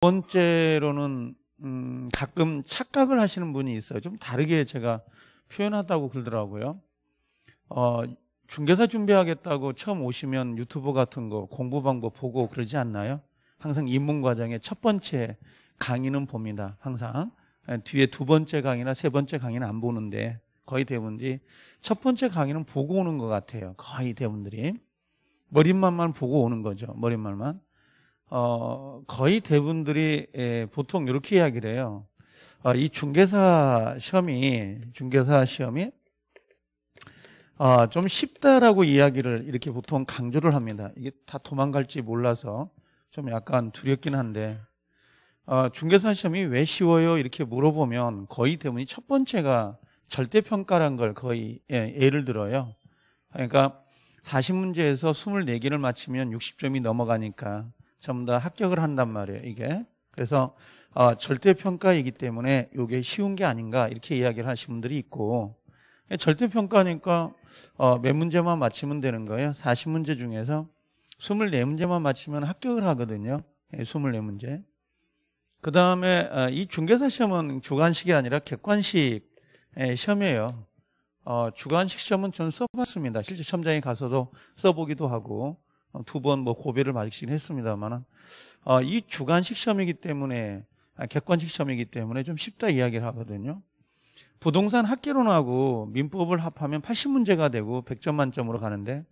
번째로는 음, 가끔 착각을 하시는 분이 있어요. 좀 다르게 제가 표현하다고 그러더라고요. 어, 중개사 준비하겠다고 처음 오시면 유튜브 같은 거 공부 방법 보고 그러지 않나요? 항상 입문 과정의 첫 번째 강의는 봅니다. 항상 예, 뒤에 두 번째 강의나 세 번째 강의는 안 보는데 거의 대부분이 첫 번째 강의는 보고 오는 것 같아요. 거의 대부분들이 머릿말만 보고 오는 거죠. 머릿말만. 어, 거의 대부분들이 예, 보통 이렇게 이야기를 해요. 어, 이 중개사 시험이, 중개사 시험이 어, 좀 쉽다라고 이야기를 이렇게 보통 강조를 합니다. 이게 다 도망갈지 몰라서 좀 약간 두렵긴 한데 어, 중개사 시험이 왜 쉬워요? 이렇게 물어보면 거의 대부분이 첫 번째가 절대평가란 걸 거의 예, 예를 들어요. 그러니까 40문제에서 24개를 맞히면 60점이 넘어가니까 전부 다 합격을 한단 말이에요, 이게. 그래서 아, 절대평가이기 때문에 이게 쉬운 게 아닌가 이렇게 이야기를 하신 분들이 있고 예, 절대평가니까 어, 몇 문제만 맞히면 되는 거예요. 40문제 중에서 24문제만 맞히면 합격을 하거든요. 24문제. 예, 그 다음에 어, 이 중개사 시험은 주관식이 아니라 객관식 예, 시험이에요. 어, 주관식 시험은 전 써봤습니다. 실제 시험장에 가서도 써보기도 하고 어, 두번 뭐 고배를 마시긴 했습니다만 어, 이 주관식 시험이기 때문에 아, 객관식 시험이기 때문에 좀 쉽다 이야기를 하거든요. 부동산 학계론하고 민법을 합하면 80문제가 되고 100점 만점으로 가는데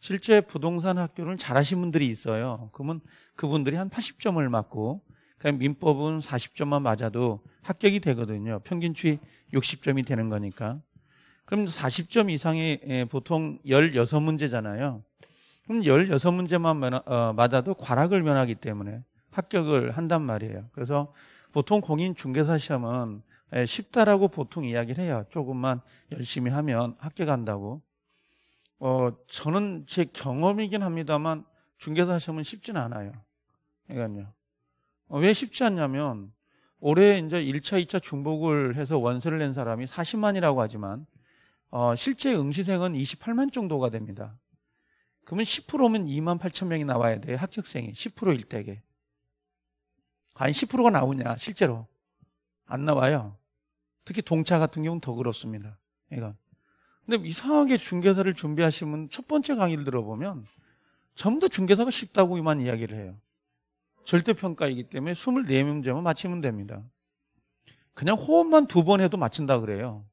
실제 부동산 학교를 잘하신 분들이 있어요. 그러면 그분들이 한 80점을 맞고 그냥 민법은 40점만 맞아도 합격이 되거든요. 평균 치이 60점이 되는 거니까. 그럼 40점 이상이 예, 보통 16문제잖아요. 그럼 16문제만 면하, 어, 맞아도 과락을 면하기 때문에 합격을 한단 말이에요. 그래서 보통 공인 중개사 시험은 예, 쉽다라고 보통 이야기를 해요. 조금만 열심히 하면 합격한다고. 어, 저는 제 경험이긴 합니다만 중개사 시험은 쉽진 않아요. 그러니까요. 어, 왜 쉽지 않냐면 올해 이제 1차, 2차 중복을 해서 원서를 낸 사람이 40만이라고 하지만 어, 실제 응시생은 28만 정도가 됩니다. 그러면 10%면 2만 8천 명이 나와야 돼요. 합격생이 10%일 때게. 아니, 10%가 나오냐 실제로 안 나와요. 특히 동차 같은 경우는 더 그렇습니다. 이건. 근데 이상하게 중개사를 준비하시면 첫 번째 강의를 들어보면 전부 다 중개사가 쉽다고만 이야기를 해요. 절대평가이기 때문에 2 4명제만 맞히면 됩니다. 그냥 호흡만 두 번 해도 맞춘다 그래요.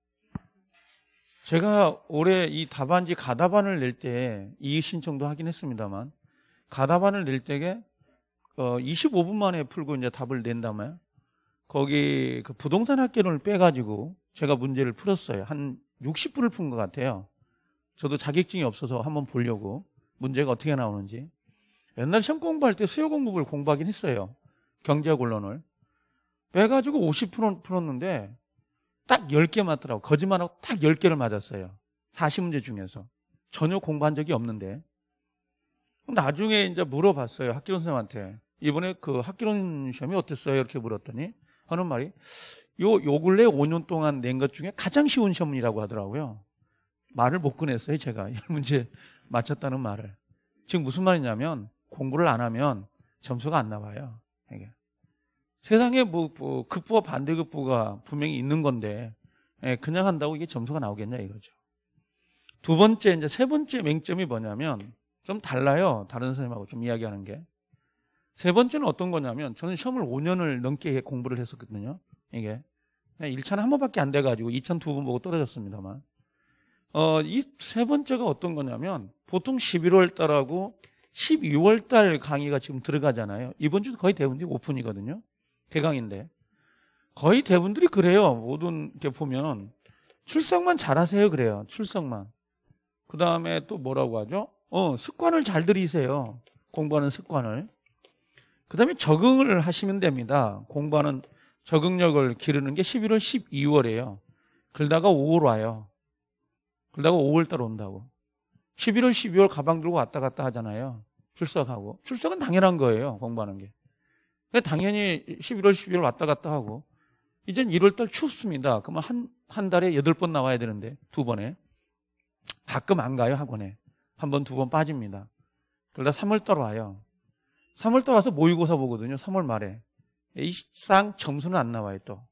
제가 올해 이 답안지 가답안을 낼 때 이의 신청도 하긴 했습니다만 가답안을 낼 때에 25분 어, 만에 풀고 이제 답을 낸다면 거기 그 부동산 학개론을 빼가지고 제가 문제를 풀었어요. 한 60분을 푼 것 같아요. 저도 자격증이 없어서 한번 보려고 문제가 어떻게 나오는지. 옛날 시험 공부할 때 수요 공급을 공부하긴 했어요. 경제학 원론을. 빼가지고 50% 풀었는데 딱 10개 맞더라고. 거짓말하고 딱 10개를 맞았어요. 40문제 중에서. 전혀 공부한 적이 없는데. 나중에 이제 물어봤어요. 학기론 선생님한테. 이번에 그 학기론 시험이 어땠어요? 이렇게 물었더니 하는 말이 요, 요 근래 5년 동안 낸 것 중에 가장 쉬운 시험이라고 하더라고요. 말을 못 꺼냈어요, 제가. 이 문제 맞췄다는 말을. 지금 무슨 말이냐면 공부를 안 하면 점수가 안 나와요. 이게. 세상에 뭐, 뭐 급부와 반대극부가 분명히 있는 건데 예, 그냥 한다고 이게 점수가 나오겠냐 이거죠. 두 번째 이제 세 번째 맹점이 뭐냐면 좀 달라요. 다른 선생님하고 좀 이야기하는 게. 세 번째는 어떤 거냐면 저는 시험을 5년을 넘게 공부를 했었거든요. 이게 1차는 한 번밖에 안 돼가지고 2차는 두 번 보고 떨어졌습니다만 어, 이 세 번째가 어떤 거냐면 보통 11월 달하고 12월 달 강의가 지금 들어가잖아요. 이번 주도 거의 대부분 오픈이거든요. 개강인데 거의 대부분들이 그래요. 모든 게 보면 출석만 잘하세요 그래요. 출석만. 그 다음에 또 뭐라고 하죠? 어 습관을 잘 들이세요. 공부하는 습관을. 그 다음에 적응을 하시면 됩니다. 공부하는 적응력을 기르는 게 11월, 12월이에요. 그러다가 5월 와요. 그러다가 5월달 온다고. 11월, 12월 가방 들고 왔다 갔다 하잖아요. 출석하고. 출석은 당연한 거예요. 공부하는 게. 당연히 11월, 12월 왔다 갔다 하고 이젠 1월달 추웠습니다 그러면 한, 한 달에 8번 나와야 되는데 두 번에 가끔 안 가요 학원에 한 번, 두 번 빠집니다. 그러다 3월달 와요. 3월달 와서 모의고사 보거든요. 3월 말에 이상 점수는 안 나와요 또.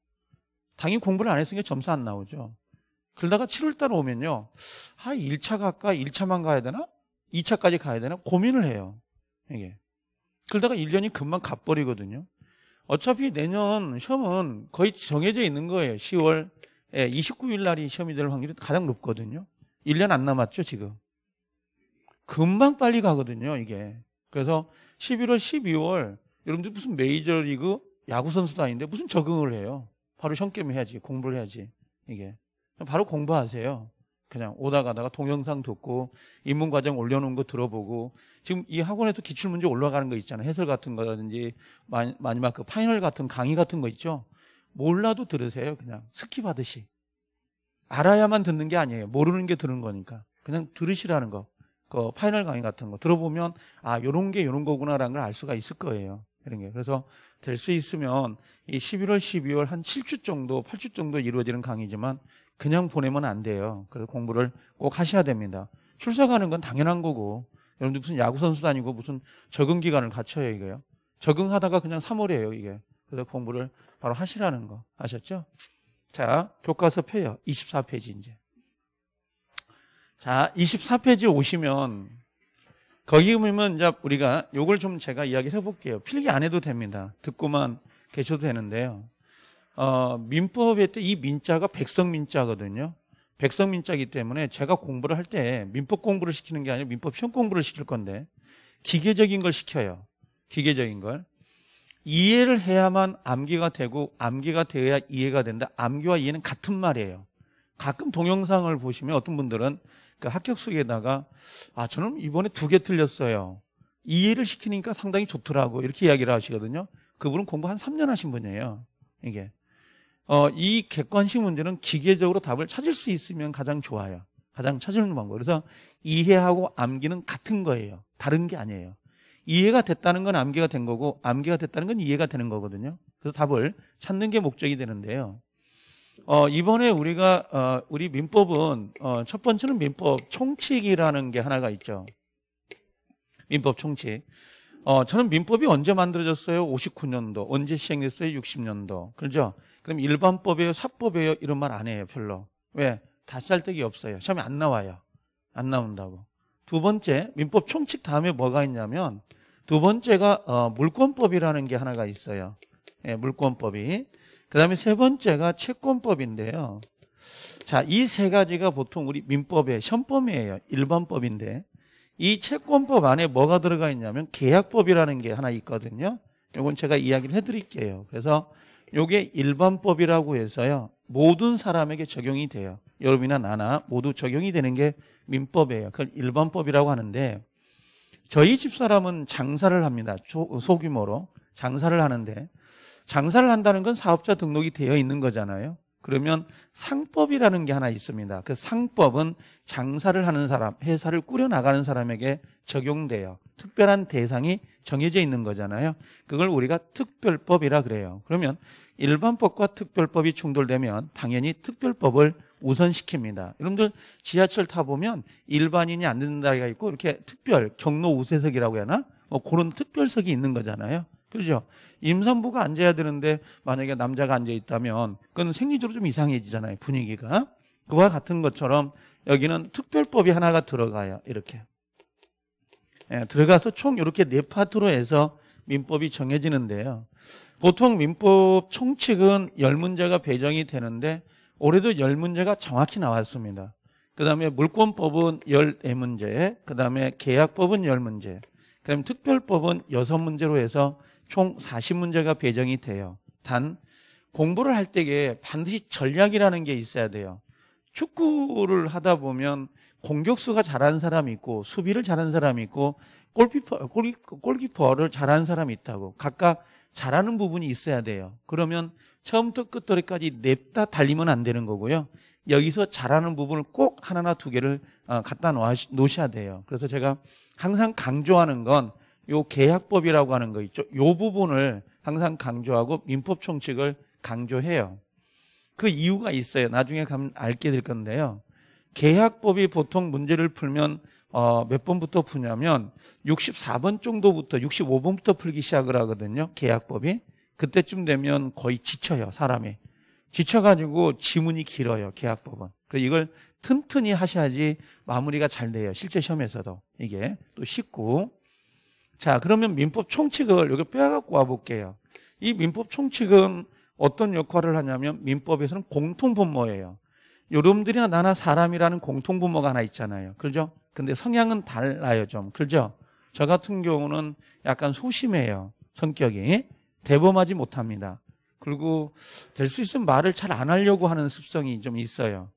당연히 공부를 안 했으니까 점수 안 나오죠. 그러다가 7월달 오면요. 아, 1차 갈까? 1차만 가야 되나? 2차까지 가야 되나? 고민을 해요. 이게. 그러다가 1년이 금방 갚버리거든요. 어차피 내년 시험은 거의 정해져 있는 거예요. 10월 29일 예, 날이 시험이 될 확률이 가장 높거든요. 1년 안 남았죠, 지금. 금방 빨리 가거든요, 이게. 그래서 11월, 12월, 여러분들 무슨 메이저리그 야구선수도 아닌데 무슨 적응을 해요. 바로 시험 게임 해야지, 공부를 해야지, 이게. 바로 공부하세요. 그냥 오다 가다가 동영상 듣고 입문 과정 올려놓은 거 들어보고 지금 이 학원에도 기출 문제 올라가는 거 있잖아요. 해설 같은 거라든지 마지막 그 파이널 같은 강의 같은 거 있죠. 몰라도 들으세요. 그냥 스킵하듯이 알아야만 듣는 게 아니에요. 모르는 게 들은 거니까 그냥 들으시라는 거. 그 파이널 강의 같은 거 들어보면 아 요런 게 요런 거구나라는 걸 알 수가 있을 거예요. 이런 게 그래서 될 수 있으면 이 11월, 12월 한 7주 정도, 8주 정도 이루어지는 강의지만 그냥 보내면 안 돼요. 그래서 공부를 꼭 하셔야 됩니다. 출석하는건 당연한 거고 여러분들 무슨 야구 선수도 아니고 무슨 적응 기간을 갖춰요 이거요. 적응하다가 그냥 3월이에요 이게. 그래서 공부를 바로 하시라는 거 아셨죠? 자 교과서 표요 24페이지 이제. 자 24페이지 오시면 거기 보면 이제 우리가 요걸 좀 제가 이야기를 해볼게요. 필기 안 해도 됩니다. 듣고만 계셔도 되는데요. 어, 민법에 때 이 민자가 백성 민자거든요. 백성 민자이기 때문에 제가 공부를 할 때 민법 공부를 시키는 게 아니라 민법 시험 공부를 시킬 건데 기계적인 걸 시켜요. 기계적인 걸. 이해를 해야만 암기가 되고 암기가 되어야 이해가 된다. 암기와 이해는 같은 말이에요. 가끔 동영상을 보시면 어떤 분들은 그 합격 수에다가 아 저는 이번에 두 개 틀렸어요. 이해를 시키니까 상당히 좋더라고 이렇게 이야기를 하시거든요. 그분은 공부 한 3년 하신 분이에요. 이게 어, 이 객관식 문제는 기계적으로 답을 찾을 수 있으면 가장 좋아요. 가장 찾는 방 거. 그래서 이해하고 암기는 같은 거예요. 다른 게 아니에요. 이해가 됐다는 건 암기가 된 거고 암기가 됐다는 건 이해가 되는 거거든요. 그래서 답을 찾는 게 목적이 되는데요. 어, 이번에 우리가 어, 우리 민법은 어, 첫 번째는 민법 총칙이라는 게 하나가 있죠. 민법 총칙. 어, 저는 민법이 언제 만들어졌어요? 59년도. 언제 시행됐어요? 60년도. 그렇죠? 그럼 일반법이에요? 사법이에요? 이런 말 안 해요, 별로. 왜? 다쌀떡이 없어요. 시험에 안 나와요. 안 나온다고. 두 번째, 민법 총칙 다음에 뭐가 있냐면, 두 번째가 어, 물권법이라는 게 하나가 있어요. 예, 물권법이. 그 다음에 세 번째가 채권법인데요. 자, 이 세 가지가 보통 우리 민법의 현범이에요. 일반법인데. 이 채권법 안에 뭐가 들어가 있냐면 계약법이라는 게 하나 있거든요. 이건 제가 이야기를 해드릴게요. 그래서 요게 일반법이라고 해서요. 모든 사람에게 적용이 돼요. 여러분이나 나나 모두 적용이 되는 게 민법이에요. 그걸 일반법이라고 하는데 저희 집사람은 장사를 합니다. 소, 소규모로 장사를 하는데 장사를 한다는 건 사업자 등록이 되어 있는 거잖아요. 그러면 상법이라는 게 하나 있습니다. 그 상법은 장사를 하는 사람, 회사를 꾸려나가는 사람에게 적용돼요. 특별한 대상이 정해져 있는 거잖아요. 그걸 우리가 특별법이라 그래요. 그러면 일반법과 특별법이 충돌되면 당연히 특별법을 우선시킵니다. 여러분들 지하철 타보면 일반인이 안 듣는 자리가 있고 이렇게 특별, 경로 우세석이라고 해야 하나? 뭐 그런 특별석이 있는 거잖아요. 그죠? 임산부가 앉아야 되는데 만약에 남자가 앉아 있다면 그건 생리적으로 좀 이상해지잖아요. 분위기가. 그와 같은 것처럼 여기는 특별법이 하나가 들어가요. 이렇게. 예, 들어가서 총 이렇게 네 파트로 해서 민법이 정해지는데요. 보통 민법 총칙은 열문제가 배정이 되는데 올해도 열문제가 정확히 나왔습니다. 그 다음에 물권법은 열 네문제그 다음에 계약법은 열문제그 다음에 특별법은 여섯 문제로 해서 총 40문제가 배정이 돼요. 단 공부를 할 때에 반드시 전략이라는 게 있어야 돼요. 축구를 하다 보면 공격수가 잘하는 사람이 있고 수비를 잘하는 사람이 있고 골키퍼, 골키퍼 를 잘하는 사람이 있다고 각각 잘하는 부분이 있어야 돼요. 그러면 처음부터 끝까지 냅다 달리면 안 되는 거고요. 여기서 잘하는 부분을 꼭 하나나 두 개를 어, 갖다 놓으셔야 돼요. 그래서 제가 항상 강조하는 건요 계약법이라고 하는 거 있죠. 요 부분을 항상 강조하고 민법 총칙을 강조해요. 그 이유가 있어요. 나중에 가면 알게 될 건데요. 계약법이 보통 문제를 풀면 어, 몇 번부터 푸냐면 64번 정도부터 65번부터 풀기 시작을 하거든요. 계약법이. 그때쯤 되면 거의 지쳐요. 사람이. 지쳐가지고 지문이 길어요. 계약법은. 그 이걸 튼튼히 하셔야지 마무리가 잘 돼요. 실제 시험에서도. 이게 또 쉽고. 자, 그러면 민법 총칙을 여기 빼갖고 와볼게요. 이 민법 총칙은 어떤 역할을 하냐면 민법에서는 공통분모예요. 여러분들이나 나나 사람이라는 공통분모가 하나 있잖아요. 그죠? 근데 성향은 달라요, 좀. 그죠? 저 같은 경우는 약간 소심해요. 성격이. 대범하지 못합니다. 그리고 될 수 있으면 말을 잘 안 하려고 하는 습성이 좀 있어요.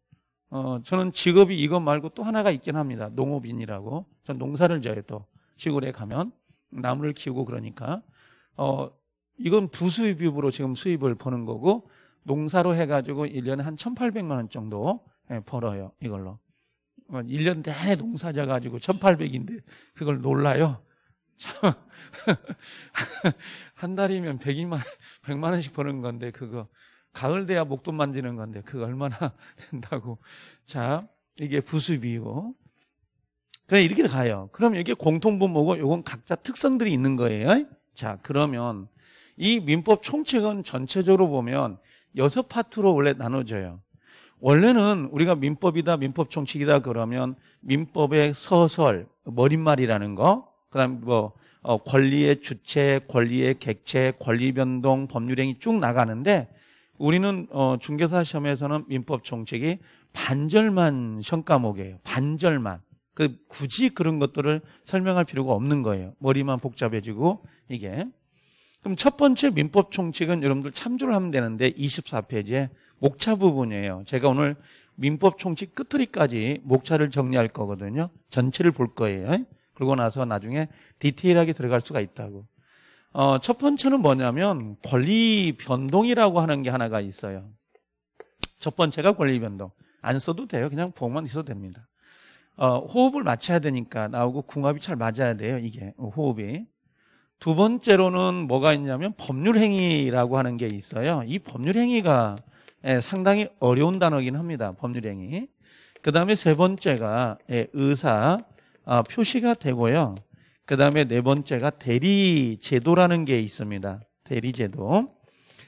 어, 저는 직업이 이것 말고 또 하나가 있긴 합니다. 농업인이라고. 전 농사를 져요, 또. 시골에 가면. 나무를 키우고 그러니까 어 이건 부수입으로 지금 수입을 버는 거고 농사로 해가지고 1년에 한 1,800만 원 정도 예, 벌어요 이걸로 1년 어, 내내 농사져 가지고 1,800인데 그걸 놀라요 참한 달이면 100만 100만 원씩 버는 건데 그거 가을 돼야 목돈 만지는 건데 그거 얼마나 된다고 자 이게 부수입이고 그래 이렇게 가요. 그럼 이게 공통분모고 요건 각자 특성들이 있는 거예요. 자 그러면 이 민법 총칙은 전체적으로 보면 여섯 파트로 원래 나눠져요. 원래는 우리가 민법이다, 민법 총칙이다 그러면 민법의 서설, 머릿말이라는 거, 그다음 뭐 어, 권리의 주체, 권리의 객체, 권리 변동, 법률행위 쭉 나가는데 우리는 어, 중개사 시험에서는 민법 총칙이 반절만 시 과목이에요. 반절만. 그 굳이 그런 것들을 설명할 필요가 없는 거예요. 머리만 복잡해지고 이게. 그럼 첫 번째 민법 총칙은 여러분들 참조를 하면 되는데 24페이지에 목차 부분이에요. 제가 오늘 민법 총칙 끝트리까지 목차를 정리할 거거든요. 전체를 볼 거예요. 그러고 나서 나중에 디테일하게 들어갈 수가 있다고. 어, 첫 번째는 뭐냐면 권리 변동이라고 하는 게 하나가 있어요. 첫 번째가 권리 변동. 안 써도 돼요. 그냥 보고만 있어도 됩니다. 어, 호흡을 맞춰야 되니까 나오고 궁합이 잘 맞아야 돼요. 이게 어, 호흡이. 두 번째로는 뭐가 있냐면 법률행위라고 하는 게 있어요. 이 법률행위가 예, 상당히 어려운 단어긴 합니다. 법률행위. 그 다음에 세 번째가 예, 의사 아, 표시가 되고요. 그 다음에 네 번째가 대리제도라는 게 있습니다. 대리제도.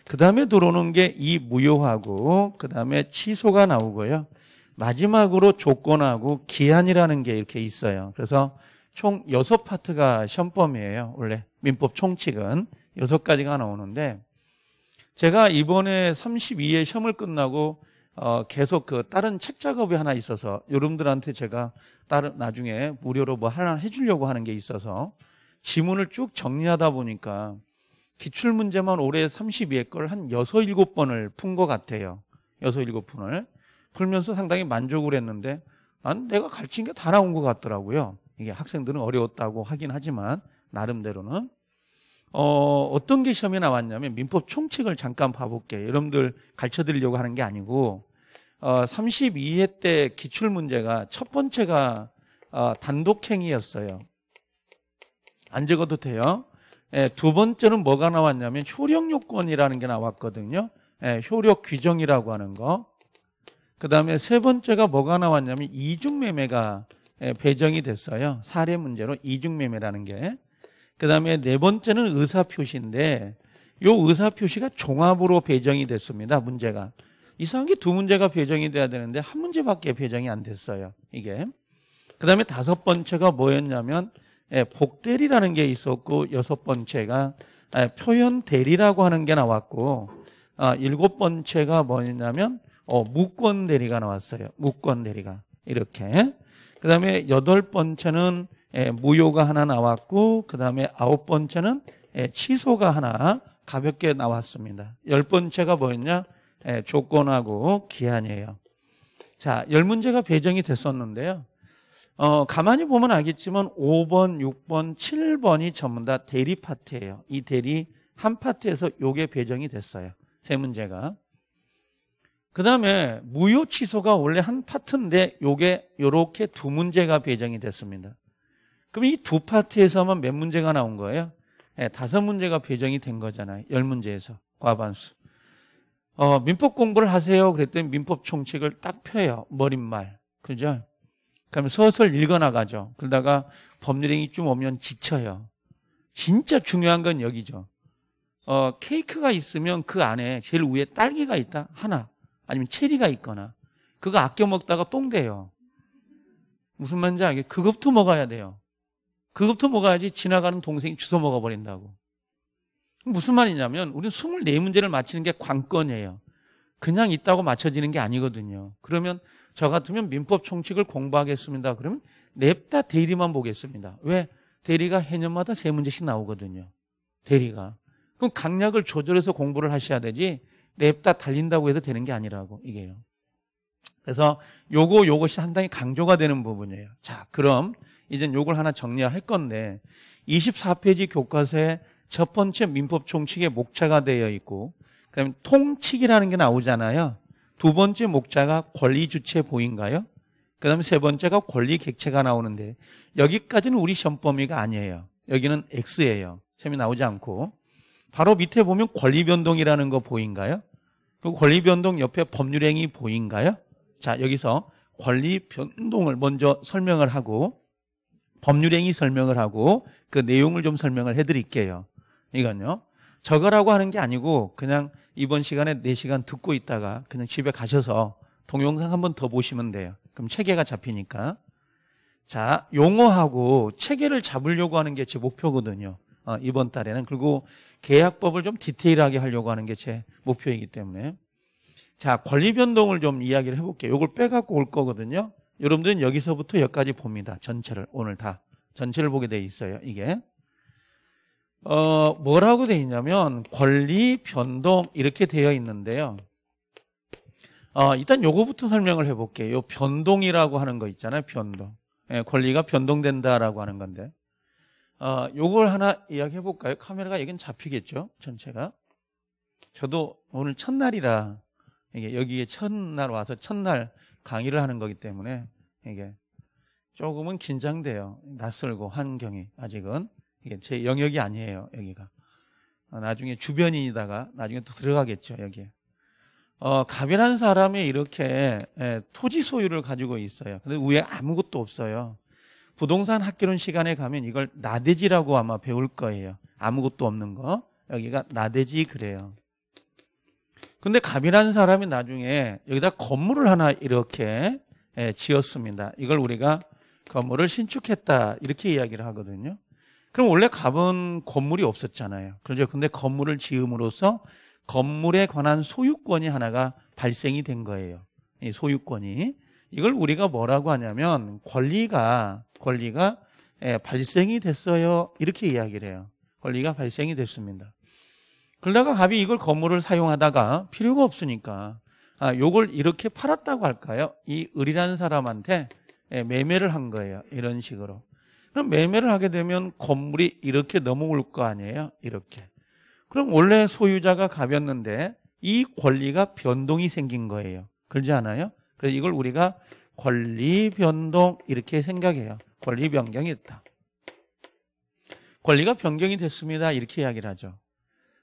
그 다음에 들어오는 게 이 무효하고 그 다음에 취소가 나오고요. 마지막으로 조건하고 기한이라는 게 이렇게 있어요. 그래서 총 여섯 파트가 시험범이에요. 원래 민법 총칙은 여섯 가지가 나오는데 제가 이번에 32회 시험을 끝나고 어 계속 그 다른 책 작업이 하나 있어서 여러분들한테 제가 다른 나중에 무료로 뭐 하나 해주려고 하는 게 있어서 지문을 쭉 정리하다 보니까 기출문제만 올해 32회 걸 한 6, 7번을 푼 것 같아요. 6, 7번을. 풀면서 상당히 만족을 했는데 난 내가 가르친 게 다 나온 것 같더라고요. 이게 학생들은 어려웠다고 하긴 하지만 나름대로는 어, 어떤 게 시험에 나왔냐면 민법 총칙을 잠깐 봐볼게요. 여러분들 가르쳐 드리려고 하는 게 아니고 어, 32회 때 기출 문제가 첫 번째가 어, 단독행위였어요. 안 적어도 돼요. 예, 두 번째는 뭐가 나왔냐면 효력 요건이라는 게 나왔거든요. 예, 효력 규정이라고 하는 거. 그 다음에 세 번째가 뭐가 나왔냐면 이중매매가 예, 배정이 됐어요. 사례 문제로 이중매매라는 게. 그 다음에 네 번째는 의사표시인데 요 의사표시가 종합으로 배정이 됐습니다. 문제가. 이상한 게두 문제가 배정이 돼야 되는데 한 문제밖에 배정이 안 됐어요. 이게. 그 다음에 다섯 번째가 뭐였냐면 예, 복대리라는 게 있었고 여섯 번째가 아, 표현대리라고 하는 게 나왔고 아, 일곱 번째가 뭐였냐면 어, 무권 대리가 나왔어요. 무권 대리가. 이렇게. 그 다음에 여덟 번째는 예, 무효가 하나 나왔고, 그 다음에 아홉 번째는 예, 취소가 하나 가볍게 나왔습니다. 열 번째가 뭐였냐? 예, 조건하고 기한이에요. 자, 열 문제가 배정이 됐었는데요. 어, 가만히 보면 알겠지만 5번, 6번, 7번이 전부 다 대리 파트예요. 이 대리 한 파트에서 요게 배정이 됐어요. 세 문제가. 그 다음에 무효 취소가 원래 한 파트인데 요게 요렇게 두 문제가 배정이 됐습니다. 그럼 이 두 파트에서만 몇 문제가 나온 거예요? 네, 다섯 문제가 배정이 된 거잖아요. 열 문제에서 과반수. 어, 민법 공부를 하세요. 그랬더니 민법 총칙을 딱 펴요. 머릿말. 그죠? 그럼 서서 읽어나가죠. 그러다가 법률행위 좀 오면 지쳐요. 진짜 중요한 건 여기죠. 어, 케이크가 있으면 그 안에 제일 위에 딸기가 있다. 하나. 아니면 체리가 있거나 그거 아껴 먹다가 똥 돼요. 무슨 말인지 알겠어요? 그것도 먹어야 돼요. 그것도 먹어야지 지나가는 동생이 주워 먹어버린다고. 무슨 말이냐면 우리는 24문제를 맞히는 게 관건이에요. 그냥 있다고 맞춰지는 게 아니거든요. 그러면 저 같으면 민법 총칙을 공부하겠습니다. 그러면 냅다 대리만 보겠습니다. 왜? 대리가 해년마다 세 문제씩 나오거든요. 대리가. 그럼 강약을 조절해서 공부를 하셔야 되지 냅다 달린다고 해서 되는 게 아니라고 이게요. 그래서 요거 요것이 상당히 강조가 되는 부분이에요. 자, 그럼 이젠 요걸 하나 정리할 건데 24페이지 교과서에 첫 번째 민법 총칙의 목차가 되어 있고 그다음에 통칙이라는 게 나오잖아요. 두 번째 목차가 권리 주체 보인가요? 그다음에 세 번째가 권리 객체가 나오는데 여기까지는 우리 시험 범위가 아니에요. 여기는 X예요. 시험이 나오지 않고 바로 밑에 보면 권리변동이라는 거 보인가요? 그 권리변동 옆에 법률행위 보인가요? 자, 여기서 권리변동을 먼저 설명을 하고 법률행위 설명을 하고 그 내용을 좀 설명을 해드릴게요. 이건요. 저거라고 하는 게 아니고 그냥 이번 시간에 4시간 듣고 있다가 그냥 집에 가셔서 동영상 한 번 더 보시면 돼요. 그럼 체계가 잡히니까. 자, 용어하고 체계를 잡으려고 하는 게 제 목표거든요. 어, 이번 달에는 그리고 계약법을 좀 디테일하게 하려고 하는 게 제 목표이기 때문에 자 권리 변동을 좀 이야기를 해볼게요. 이걸 빼갖고 올 거거든요. 여러분들은 여기서부터 여기까지 봅니다. 전체를 오늘 다 전체를 보게 돼 있어요. 이게 어, 뭐라고 돼 있냐면 권리 변동 이렇게 되어 있는데요. 어, 일단 요거부터 설명을 해볼게요. 변동이라고 하는 거 있잖아요. 변동. 예, 권리가 변동된다라고 하는 건데. 어, 요걸 하나 이야기해 볼까요? 카메라가 여긴 잡히겠죠? 전체가. 저도 오늘 첫날이라 이게 여기에 첫날 와서 첫날 강의를 하는 거기 때문에 이게 조금은 긴장돼요. 낯설고 환경이 아직은 이게 제 영역이 아니에요. 여기가 어, 나중에 주변인이다가 나중에 또 들어가겠죠. 여기에 어, 가변한 사람이 이렇게 예, 토지 소유를 가지고 있어요. 근데 위에 아무것도 없어요. 부동산 학개론 시간에 가면 이걸 나대지라고 아마 배울 거예요. 아무것도 없는 거. 여기가 나대지 그래요. 근데 갑이라는 사람이 나중에 여기다 건물을 하나 이렇게 예, 지었습니다. 이걸 우리가 건물을 신축했다 이렇게 이야기를 하거든요. 그럼 원래 갑은 건물이 없었잖아요. 그렇죠. 근데 건물을 지음으로써 건물에 관한 소유권이 하나가 발생이 된 거예요. 소유권이. 이걸 우리가 뭐라고 하냐면 권리가 권리가 예, 발생이 됐어요. 이렇게 이야기를 해요. 권리가 발생이 됐습니다. 그러다가 갑이 이걸 건물을 사용하다가 필요가 없으니까 아, 요걸 이렇게 팔았다고 할까요? 이 을이라는 사람한테 예, 매매를 한 거예요. 이런 식으로. 그럼 매매를 하게 되면 건물이 이렇게 넘어올 거 아니에요? 이렇게. 그럼 원래 소유자가 갑이었는데 이 권리가 변동이 생긴 거예요. 그러지 않아요? 그래서 이걸 우리가 권리 변동 이렇게 생각해요. 권리 변경이 있다. 권리가 변경이 됐습니다. 이렇게 이야기를 하죠.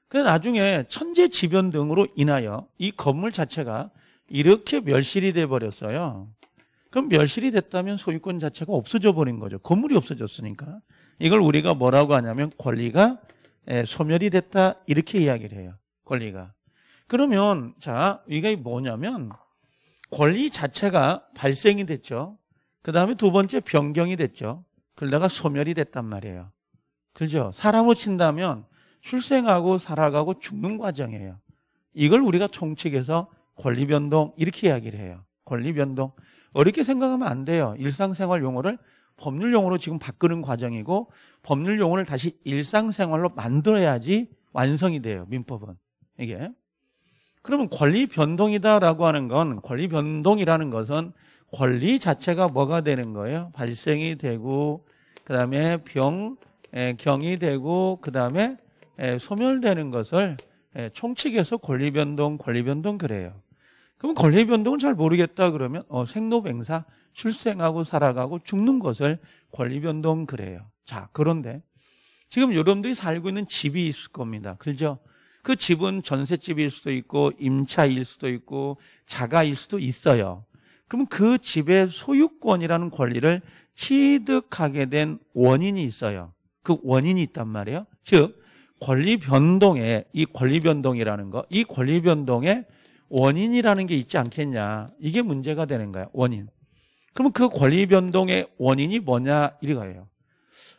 그래 나중에 천재 지변 등으로 인하여 이 건물 자체가 이렇게 멸실이 돼 버렸어요. 그럼 멸실이 됐다면 소유권 자체가 없어져 버린 거죠. 건물이 없어졌으니까. 이걸 우리가 뭐라고 하냐면 권리가 예, 소멸이 됐다 이렇게 이야기를 해요. 권리가. 그러면 자, 이게 뭐냐면 권리 자체가 발생이 됐죠. 그 다음에 두 번째 변경이 됐죠. 그러다가 소멸이 됐단 말이에요. 그죠? 사람으로 친다면 출생하고 살아가고 죽는 과정이에요. 이걸 우리가 총칙에서 권리 변동 이렇게 이야기를 해요. 권리 변동 어렵게 생각하면 안 돼요. 일상생활 용어를 법률 용어로 지금 바꾸는 과정이고 법률 용어를 다시 일상생활로 만들어야지 완성이 돼요. 민법은 이게 그러면 권리 변동이다라고 하는 건 권리 변동이라는 것은 권리 자체가 뭐가 되는 거예요? 발생이 되고 그다음에 병 경이 되고 그다음에 소멸되는 것을 총칙에서 권리 변동, 권리 변동 그래요. 그럼 권리 변동은 잘 모르겠다 그러면 어, 생로병사 출생하고 살아가고 죽는 것을 권리 변동 그래요. 자, 그런데 지금 여러분들이 살고 있는 집이 있을 겁니다. 그죠? 그 집은 전셋집일 수도 있고 임차일 수도 있고 자가일 수도 있어요. 그러면그 집의 소유권이라는 권리를 취득하게 된 원인이 있어요. 그 원인이 있단 말이에요. 즉 권리 변동에 이 권리 변동이라는 거, 이 권리 변동에 원인이라는 게 있지 않겠냐. 이게 문제가 되는 거야. 원인. 그러면 그 권리 변동의 원인이 뭐냐 이거예요.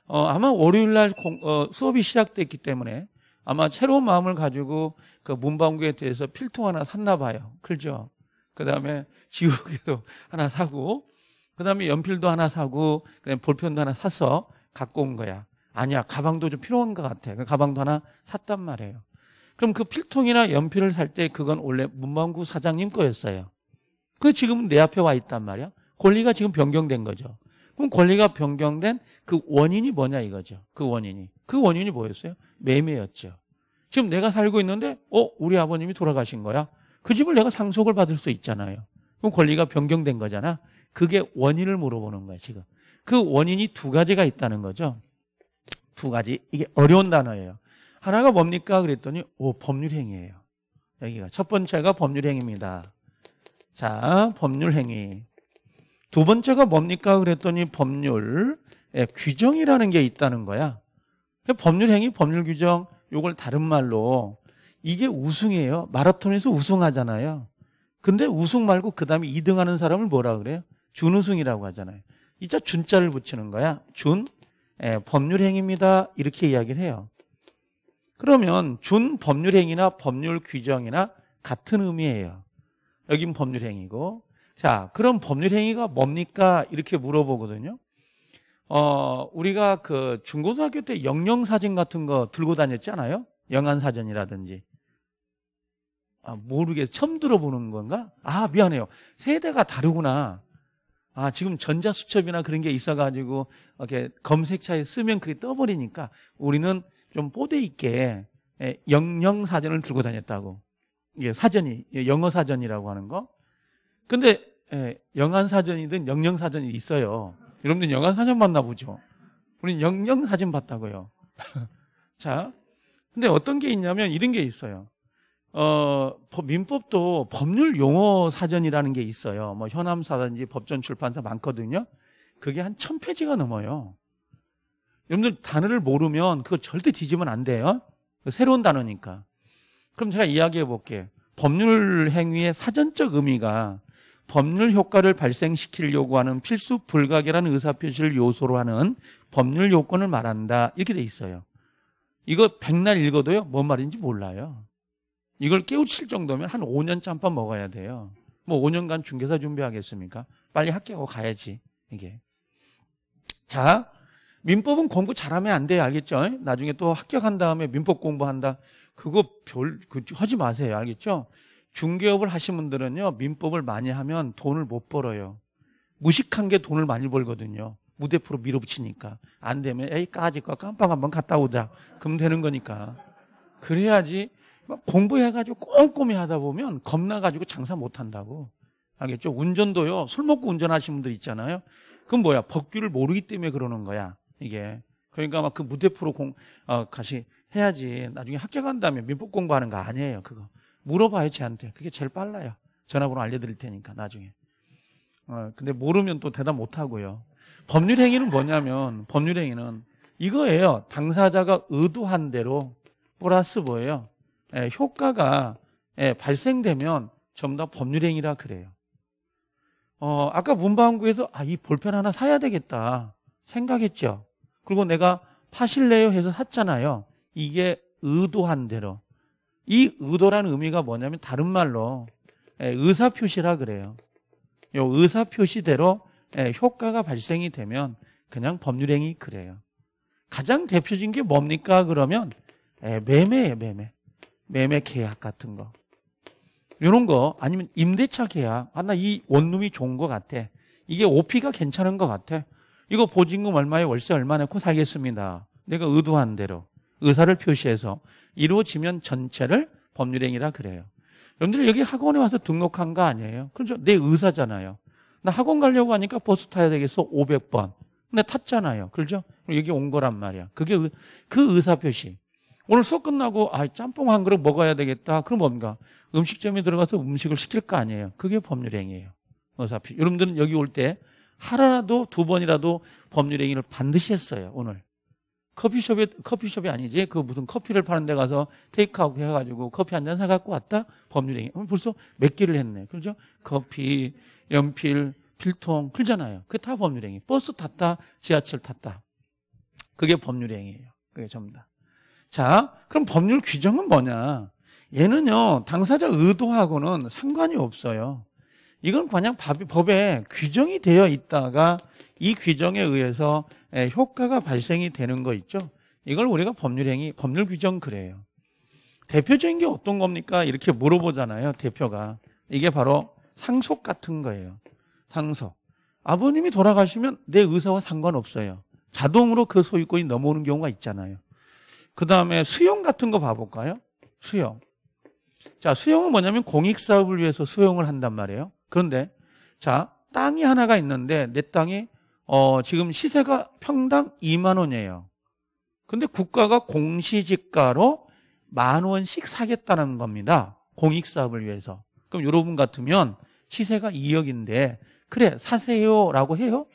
어, 아마 월요일 날 어, 수업이 시작됐기 때문에 아마 새로운 마음을 가지고 그 문방구에 대해서 필통 하나 샀나 봐요. 그죠? 그 다음에 지우개도 하나 사고, 그 다음에 연필도 하나 사고, 그다음 볼펜도 하나 사서 갖고 온 거야. 아니야, 가방도 좀 필요한 것 같아. 그 가방도 하나 샀단 말이에요. 그럼 그 필통이나 연필을 살 때 그건 원래 문방구 사장님 거였어요. 그 지금 내 앞에 와 있단 말이야. 권리가 지금 변경된 거죠. 그럼 권리가 변경된 그 원인이 뭐냐 이거죠. 그 원인이. 그 원인이 뭐였어요? 매매였죠. 지금 내가 살고 있는데 어 우리 아버님이 돌아가신 거야. 그 집을 내가 상속을 받을 수 있잖아요. 그럼 권리가 변경된 거잖아. 그게 원인을 물어보는 거야 지금. 그 원인이 두 가지가 있다는 거죠. 두 가지 이게 어려운 단어예요. 하나가 뭡니까 그랬더니 오 법률행위예요. 여기가 첫 번째가 법률행위입니다. 자 법률행위. 두 번째가 뭡니까 그랬더니 법률 예, 규정이라는 게 있다는 거야. 법률 행위, 법률 규정 요걸 다른 말로 이게 우승이에요. 마라톤에서 우승하잖아요. 근데 우승 말고 그다음에 2등 하는 사람을 뭐라 그래요? 준우승이라고 하잖아요. 이 자 준자를 붙이는 거야. 준 예, 법률 행위입니다. 이렇게 이야기를 해요. 그러면 준 법률 행위나 법률 규정이나 같은 의미예요. 여긴 법률 행위고. 자, 그럼 법률 행위가 뭡니까? 이렇게 물어보거든요. 어, 우리가 그 중고등학교 때 영영 사진 같은 거 들고 다녔잖아요. 영안 사전이라든지. 아, 모르겠어. 처음 들어보는 건가? 아, 미안해요. 세대가 다르구나. 아, 지금 전자수첩이나 그런 게 있어가지고, 이렇게 검색차에 쓰면 그게 떠버리니까 우리는 좀 뽀대 있게 예, 영영 사전을 들고 다녔다고. 이게 사전이, 예, 영어 사전이라고 하는 거. 근데, 예, 영안 사전이든 영영 사전이 있어요. 여러분들 영화 사전 봤나 보죠. 우린 영영 사진 봤다고요. 자, 근데 어떤 게 있냐면 이런 게 있어요. 어, 민법도 법률 용어 사전이라는 게 있어요. 뭐 현암사든지 법전 출판사 많거든요. 그게 한 천페이지가 넘어요. 여러분들 단어를 모르면 그거 절대 뒤지면 안 돼요. 새로운 단어니까. 그럼 제가 이야기해 볼게요. 법률 행위의 사전적 의미가 법률 효과를 발생시키려고 하는 필수 불가결한 의사표시를 요소로 하는 법률 요건을 말한다. 이렇게 돼 있어요. 이거 백날 읽어도요. 뭔 말인지 몰라요. 이걸 깨우칠 정도면 한 5년 짬밥 먹어야 돼요. 뭐 5년간 중개사 준비하겠습니까? 빨리 합격하고 가야지. 이게. 자, 민법은 공부 잘하면 안 돼요. 알겠죠? 나중에 또 합격한 다음에 민법 공부한다. 그거 별, 그, 하지 마세요. 알겠죠? 중개업을 하신 분들은요, 민법을 많이 하면 돈을 못 벌어요. 무식한 게 돈을 많이 벌거든요. 무대포로 밀어붙이니까. 안 되면, 에이, 까짓 거 깜빵 한번 갔다 오자. 그러면 되는 거니까. 그래야지 공부해가지고 꼼꼼히 하다 보면 겁나가지고 장사 못 한다고. 알겠죠? 운전도요, 술 먹고 운전하시는 분들 있잖아요. 그건 뭐야? 법규를 모르기 때문에 그러는 거야. 이게. 그러니까 막 그 무대포로 공, 어, 같시 해야지. 나중에 합격한다면 민법 공부하는 거 아니에요. 그거. 물어봐요, 쟤한테. 그게 제일 빨라요. 전화번호 알려드릴 테니까, 나중에. 어, 근데 모르면 또 대답 못 하고요. 법률행위는 뭐냐면, 법률행위는 이거예요. 당사자가 의도한 대로 플러스 뭐예요? 예, 효과가 예, 발생되면 전부 다 법률행위라 그래요. 어, 아까 문방구에서 아, 이 볼펜 하나 사야 되겠다 생각했죠. 그리고 내가 파실래요 해서 샀잖아요. 이게 의도한 대로 이 의도라는 의미가 뭐냐면 다른 말로 예, 의사표시라 그래요. 요 의사표시대로 예, 효과가 발생이 되면 그냥 법률행위 그래요. 가장 대표적인 게 뭡니까? 그러면 예, 매매예요, 매매. 매매 계약 같은 거. 이런 거 아니면 임대차 계약. 아, 나 이 원룸이 좋은 것 같아. 이게 오피가 괜찮은 것 같아. 이거 보증금 얼마에 월세 얼마 내고 살겠습니다. 내가 의도한 대로. 의사를 표시해서 이루어지면 전체를 법률행위라 그래요. 여러분들 여기 학원에 와서 등록한 거 아니에요? 그렇죠? 내 의사잖아요. 나 학원 가려고 하니까 버스 타야 되겠어 500번. 근데 탔잖아요. 그렇죠? 여기 온 거란 말이야. 그게 의, 그 의사 표시. 오늘 수업 끝나고 아 짬뽕 한 그릇 먹어야 되겠다. 그럼 뭡니까? 음식점에 들어가서 음식을 시킬 거 아니에요. 그게 법률행위예요. 의사 표시. 여러분들은 여기 올 때 하나라도 두 번이라도 법률행위를 반드시 했어요. 오늘. 커피숍에 커피숍이 아니지 그 무슨 커피를 파는 데 가서 테이크아웃 해가지고 커피 한 잔 사갖고 왔다 법률행위 벌써 몇 개를 했네 그죠 커피 연필 필통 그잖아요 그게 다 법률행위 버스 탔다 지하철 탔다 그게 법률행위예요 그게 전부 다자 그럼 법률 규정은 뭐냐 얘는요 당사자 의도하고는 상관이 없어요 이건 그냥 법에 규정이 되어 있다가 이 규정에 의해서 효과가 발생이 되는 거 있죠. 이걸 우리가 법률행위, 법률 규정 그래요. 대표적인 게 어떤 겁니까? 이렇게 물어보잖아요. 대표가. 이게 바로 상속 같은 거예요. 상속. 아버님이 돌아가시면 내 의사와 상관없어요. 자동으로 그 소유권이 넘어오는 경우가 있잖아요. 그 다음에 수용 같은 거 봐볼까요? 수용. 자, 수용은 뭐냐면 공익사업을 위해서 수용을 한단 말이에요. 그런데 자 땅이 하나가 있는데 내 땅이 어, 지금 시세가 평당 2만 원이에요. 근데 국가가 공시지가로 만 원씩 사겠다는 겁니다. 공익사업을 위해서. 그럼 여러분 같으면 시세가 2억인데 그래 사세요라고 해요?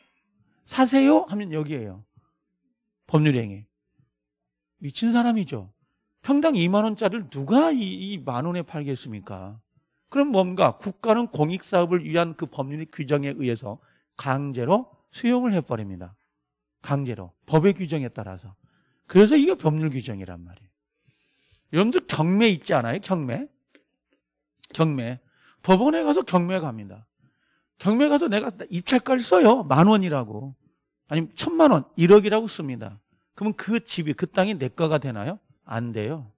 사세요 하면 여기에요. 법률행위. 미친 사람이죠. 평당 2만 원짜리를 누가 이 만 원에 팔겠습니까? 그럼 뭔가 국가는 공익사업을 위한 그 법률의 규정에 의해서 강제로 수용을 해버립니다. 강제로. 법의 규정에 따라서. 그래서 이게 법률 규정이란 말이에요. 여러분들 경매 있지 않아요? 경매? 경매. 법원에 가서 경매 갑니다. 경매 가서 내가 입찰가를 써요. 만 원이라고. 아니면 천만 원, 일억이라고 씁니다. 그러면 그 집이, 그 땅이 내 거가 되나요? 안 돼요.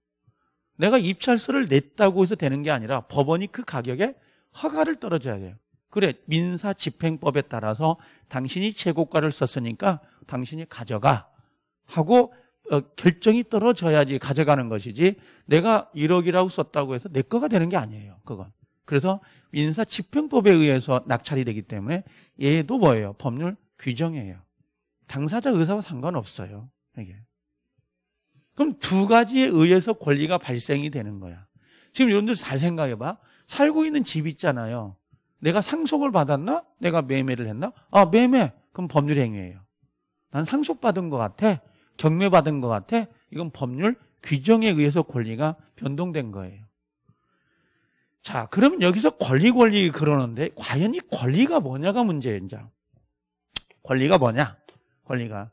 내가 입찰서를 냈다고 해서 되는 게 아니라 법원이 그 가격에 허가를 떨어져야 돼요. 그래, 민사 집행법에 따라서 당신이 최고가를 썼으니까 당신이 가져가. 하고 어, 결정이 떨어져야지 가져가는 것이지 내가 1억이라고 썼다고 해서 내 거가 되는 게 아니에요. 그건. 그래서 민사 집행법에 의해서 낙찰이 되기 때문에 얘도 뭐예요? 법률 규정이에요. 당사자 의사와 상관없어요. 이게. 그럼 두 가지에 의해서 권리가 발생이 되는 거야. 지금 여러분들 잘 생각해 봐. 살고 있는 집 있잖아요. 내가 상속을 받았나? 내가 매매를 했나? 아, 매매. 그럼 법률 행위예요. 난 상속받은 것 같아. 경매받은 것 같아. 이건 법률 규정에 의해서 권리가 변동된 거예요. 자, 그러면 여기서 권리 권리 그러는데 과연 이 권리가 뭐냐가 문제예요, 이제. 권리가 뭐냐? 권리가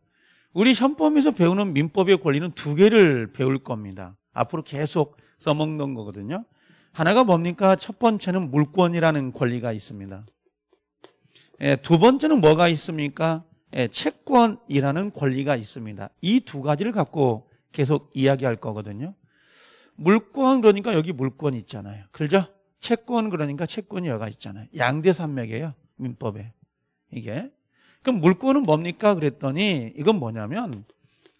우리 현법에서 배우는 민법의 권리는 두 개를 배울 겁니다. 앞으로 계속 써먹는 거거든요. 하나가 뭡니까? 첫 번째는 물권이라는 권리가 있습니다. 예, 두 번째는 뭐가 있습니까? 예, 채권이라는 권리가 있습니다. 이 두 가지를 갖고 계속 이야기할 거거든요. 물권 그러니까 여기 물권 있잖아요. 그렇죠? 채권 그러니까 채권이 여가 있잖아요. 양대 산맥이에요. 민법에. 이게 그럼 물고은 뭡니까? 그랬더니 이건 뭐냐면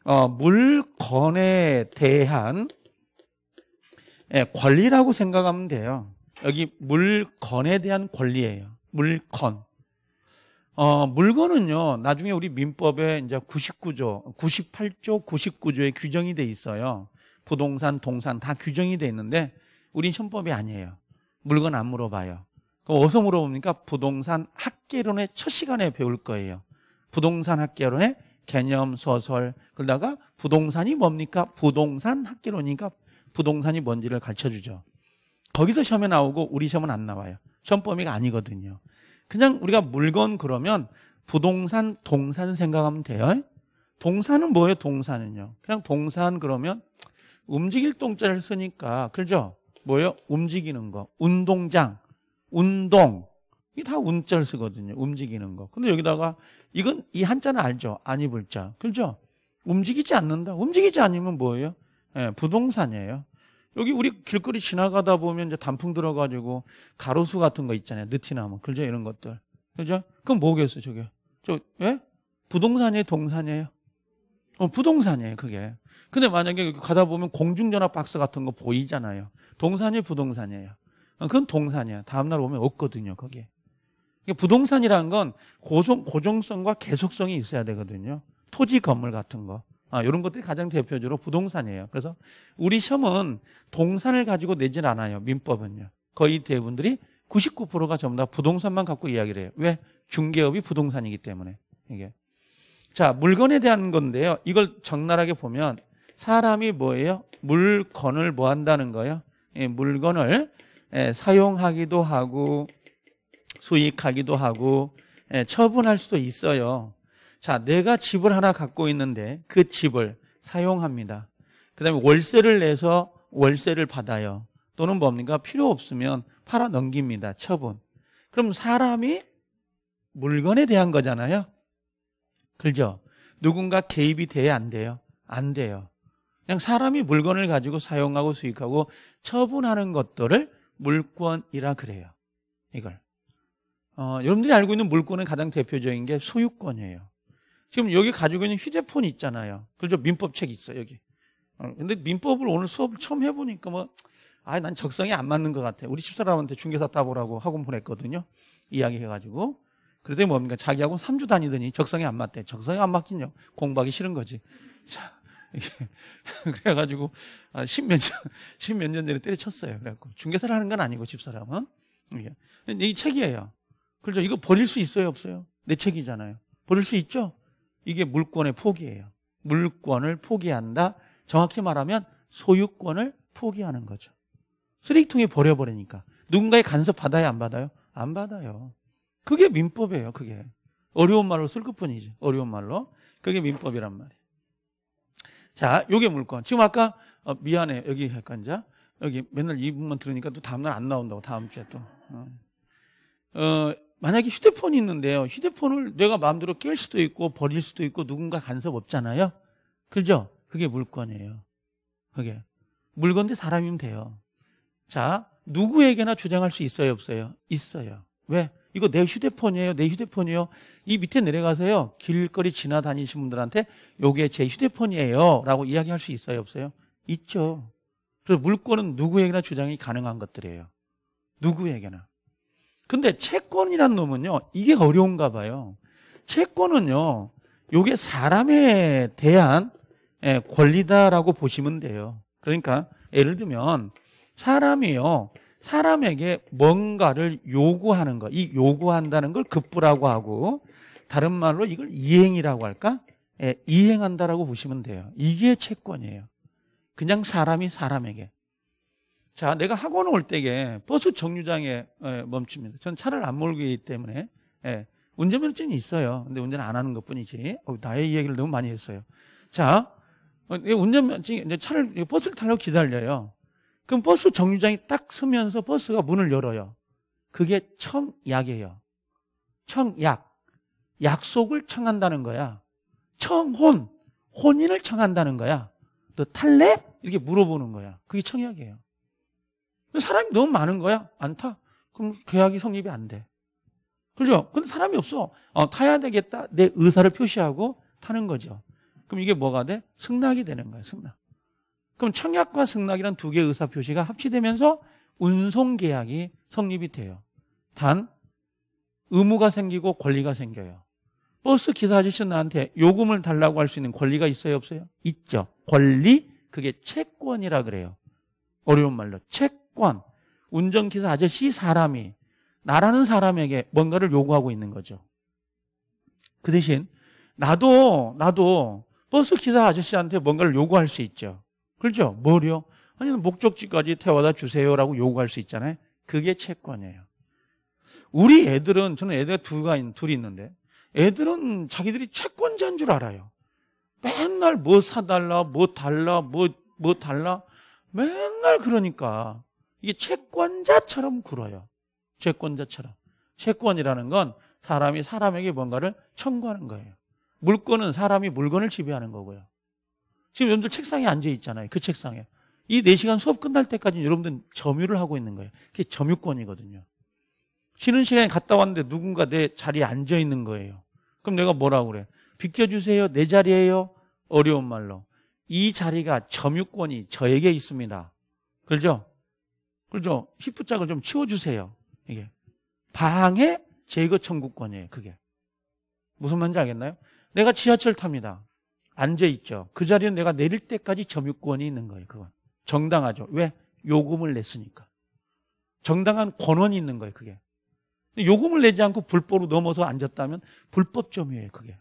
어, 물건에 대한 예, 권리라고 생각하면 돼요. 여기 물건에 대한 권리예요. 물건. 어, 물건은요, 나중에 우리 민법에 이제 99조, 98조, 99조에 규정이 돼 있어요. 부동산, 동산 다 규정이 돼 있는데, 우린 현법이 아니에요. 물건 안 물어봐요. 그 어디서 물어봅니까? 부동산 학개론의첫 시간에 배울 거예요. 부동산 학개론의 개념, 소설, 그러다가 부동산이 뭡니까? 부동산 학개론이니까 부동산이 뭔지를 가르쳐주죠. 거기서 시험에 나오고 우리 시험은 안 나와요. 시험 범위가 아니거든요. 그냥 우리가 물건 그러면 부동산, 동산 생각하면 돼요. 동산은 뭐예요? 동산은요. 그냥 동산 그러면 움직일 동자를 쓰니까 그죠? 뭐예요? 움직이는 거. 운동장. 운동 이게 다 운자를 쓰거든요. 움직이는 거. 근데 여기다가 이건 이 한자는 알죠. 안 입을 자. 그렇죠? 움직이지 않는다. 움직이지 않으면 뭐예요? 예, 부동산이에요. 여기 우리 길거리 지나가다 보면 이제 단풍 들어가지고 가로수 같은 거 있잖아요. 느티나무. 그죠? 이런 것들. 그죠? 그럼 뭐겠어요, 저게? 저, 예? 부동산이에요? 동산이에요? 어, 부동산이에요, 그게. 근데 만약에 가다 보면 공중전화 박스 같은 거 보이잖아요. 동산이 부동산이에요. 어, 그건 동산이야. 다음날 오면 없거든요, 거기에. 그러니까 부동산이라는 건 고정, 고정성과 계속성이 있어야 되거든요. 토지 건물 같은 거. 아, 이런 것들이 가장 대표적으로 부동산이에요. 그래서 우리 시험은 동산을 가지고 내질 않아요. 민법은요. 거의 대부분들이 99%가 전부 다 부동산만 갖고 이야기를 해요. 왜? 중개업이 부동산이기 때문에. 이게. 자, 물건에 대한 건데요. 이걸 적나라하게 보면 사람이 뭐예요? 물건을 뭐 한다는 거예요? 예, 물건을 예, 사용하기도 하고 수익하기도 하고 예, 처분할 수도 있어요. 자, 내가 집을 하나 갖고 있는데 그 집을 사용합니다. 그다음에 월세를 내서 월세를 받아요. 또는 뭡니까? 필요 없으면 팔아 넘깁니다. 처분. 그럼 사람이 물건에 대한 거잖아요. 그죠? 누군가 개입이 돼야 안 돼요? 안 돼요. 그냥 사람이 물건을 가지고 사용하고 수익하고 처분하는 것들을 물권이라 그래요. 이걸. 어, 여러분들이 알고 있는 물권의 가장 대표적인 게 소유권이에요. 지금 여기 가지고 있는 휴대폰 있잖아요. 그죠? 렇 민법책 있어, 여기. 어, 근데 민법을 오늘 수업 처음 해보니까 뭐, 아, 난 적성이 안 맞는 것 같아. 우리 집사람한테 중개사 따보라고 학원 보냈거든요. 이야기해가지고. 그래서 뭡니까? 자기하고 3주 다니더니 적성이 안 맞대. 적성이 안 맞긴요. 공부하기 싫은 거지. 자, 그래가지고 아, 십몇 년, 십몇 년 전에 때려쳤어요. 그래갖고 중개사를 하는 건 아니고 집사람은 이게 이 책이에요. 그렇죠? 이거 버릴 수 있어요, 없어요? 내 책이잖아요. 버릴 수 있죠? 이게 물권의 포기예요. 물권을 포기한다. 정확히 말하면 소유권을 포기하는 거죠. 쓰레기통에 버려버리니까 누군가의 간섭 받아야 안 받아요? 안 받아요. 그게 민법이에요. 그게 어려운 말로 쓸 것뿐이지. 어려운 말로 그게 민법이란 말이에요. 자, 요게 물건. 지금 아까 어, 미안해 여기 할건자 여기 맨날 이 부분만 들으니까 또 다음날 안 나온다고 다음 주에 또. 어. 어, 만약에 휴대폰이 있는데요. 휴대폰을 내가 마음대로 깰 수도 있고 버릴 수도 있고 누군가 간섭 없잖아요. 그죠? 그게 물건이에요. 그게 물건데 사람이면 돼요. 자, 누구에게나 주장할 수 있어요, 없어요? 있어요. 왜? 이거 내 휴대폰이에요. 내 휴대폰이요. 이 밑에 내려가세요 길거리 지나다니신 분들한테 요게 제 휴대폰이에요. 라고 이야기할 수 있어요? 없어요? 있죠. 그래서 물권은 누구에게나 주장이 가능한 것들이에요. 누구에게나. 근데 채권이란 놈은요. 이게 어려운가 봐요. 채권은요. 요게 사람에 대한 예, 권리다라고 보시면 돼요. 그러니까 예를 들면 사람이요. 사람에게 뭔가를 요구하는 것. 이 요구한다는 걸 급부라고 하고 다른 말로 이걸 이행이라고 할까? 예, 이행한다라고 보시면 돼요. 이게 채권이에요. 그냥 사람이 사람에게. 자, 내가 학원 올 때에 버스 정류장에 예, 멈춥니다. 전 차를 안 몰고 있기 때문에 예, 운전면허증이 있어요. 근데 운전 안 하는 것뿐이지. 어, 나의 이야기를 너무 많이 했어요. 자, 어, 운전면허증 차를 버스를 타려고 기다려요. 그럼 버스 정류장이 딱 서면서 버스가 문을 열어요. 그게 청약이에요. 청약. 약속을 청한다는 거야. 청혼. 혼인을 청한다는 거야. 또 탈래? 이렇게 물어보는 거야. 그게 청약이에요. 사람이 너무 많은 거야. 많다. 그럼 계약이 성립이 안 돼. 그죠? 근데 사람이 없어. 어, 타야 되겠다. 내 의사를 표시하고 타는 거죠. 그럼 이게 뭐가 돼? 승낙이 되는 거야, 승낙. 그럼 청약과 승낙이란 두 개의 의사표시가 합치되면서 운송계약이 성립이 돼요. 단 의무가 생기고 권리가 생겨요. 버스 기사 아저씨는 나한테 요금을 달라고 할 수 있는 권리가 있어요 없어요? 있죠. 권리 그게 채권이라 그래요. 어려운 말로 채권. 운전기사 아저씨 사람이 나라는 사람에게 뭔가를 요구하고 있는 거죠. 그 대신 나도 나도 버스 기사 아저씨한테 뭔가를 요구할 수 있죠. 그렇죠? 뭐요? 아니 목적지까지 태워다 주세요라고 요구할 수 있잖아요. 그게 채권이에요. 우리 애들은 저는 애들 두가 둘이 있는데 애들은 자기들이 채권자인 줄 알아요. 맨날 뭐 사달라, 뭐 달라, 뭐뭐 뭐 달라, 맨날 그러니까 이게 채권자처럼 굴어요. 채권자처럼. 채권이라는 건 사람이 사람에게 뭔가를 청구하는 거예요. 물건은 사람이 물건을 지배하는 거고요. 지금 여러분들 책상에 앉아 있잖아요. 그 책상에. 이 4시간 수업 끝날 때까지 는 여러분들 점유를 하고 있는 거예요. 그게 점유권이거든요. 쉬는 시간에 갔다 왔는데 누군가 내 자리에 앉아 있는 거예요. 그럼 내가 뭐라고 그래? 비켜주세요. 내자리에요 어려운 말로. 이 자리가 점유권이 저에게 있습니다. 그죠? 그죠? 히프짝을 좀 치워주세요. 이게. 방해 제거 청구권이에요. 그게. 무슨 말인지 알겠나요? 내가 지하철 탑니다. 앉아 있죠. 그 자리는 내가 내릴 때까지 점유권이 있는 거예요. 그건 정당하죠. 왜? 요금을 냈으니까. 정당한 권원이 있는 거예요. 그게. 요금을 내지 않고 불법으로 넘어서 앉았다면 불법 점유예요. 그게.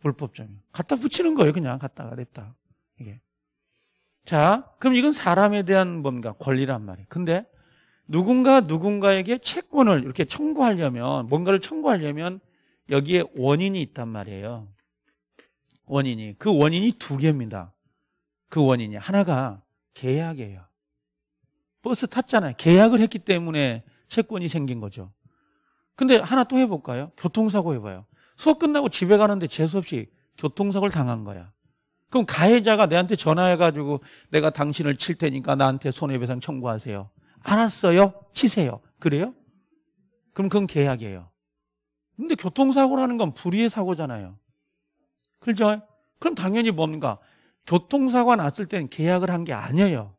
불법 점유. 갖다 붙이는 거예요. 그냥 갖다가 냅다. 이게. 자, 그럼 이건 사람에 대한 뭔가 권리란 말이에요. 근데 누군가 누군가에게 채권을 이렇게 청구하려면 뭔가를 청구하려면 여기에 원인이 있단 말이에요. 원인이. 그 원인이 두 개입니다. 그 원인이. 하나가 계약이에요. 버스 탔잖아요. 계약을 했기 때문에 채권이 생긴 거죠. 근데 하나 또 해볼까요? 교통사고 해봐요. 수업 끝나고 집에 가는데 재수없이 교통사고를 당한 거야. 그럼 가해자가 내한테 전화해가지고 내가 당신을 칠 테니까 나한테 손해배상 청구하세요. 알았어요. 치세요. 그래요? 그럼 그건 계약이에요. 근데 교통사고라는 건 불의의 사고잖아요. 그렇죠? 그럼 당연히 뭔가 교통사고가 났을 땐 계약을 한 게 아니에요.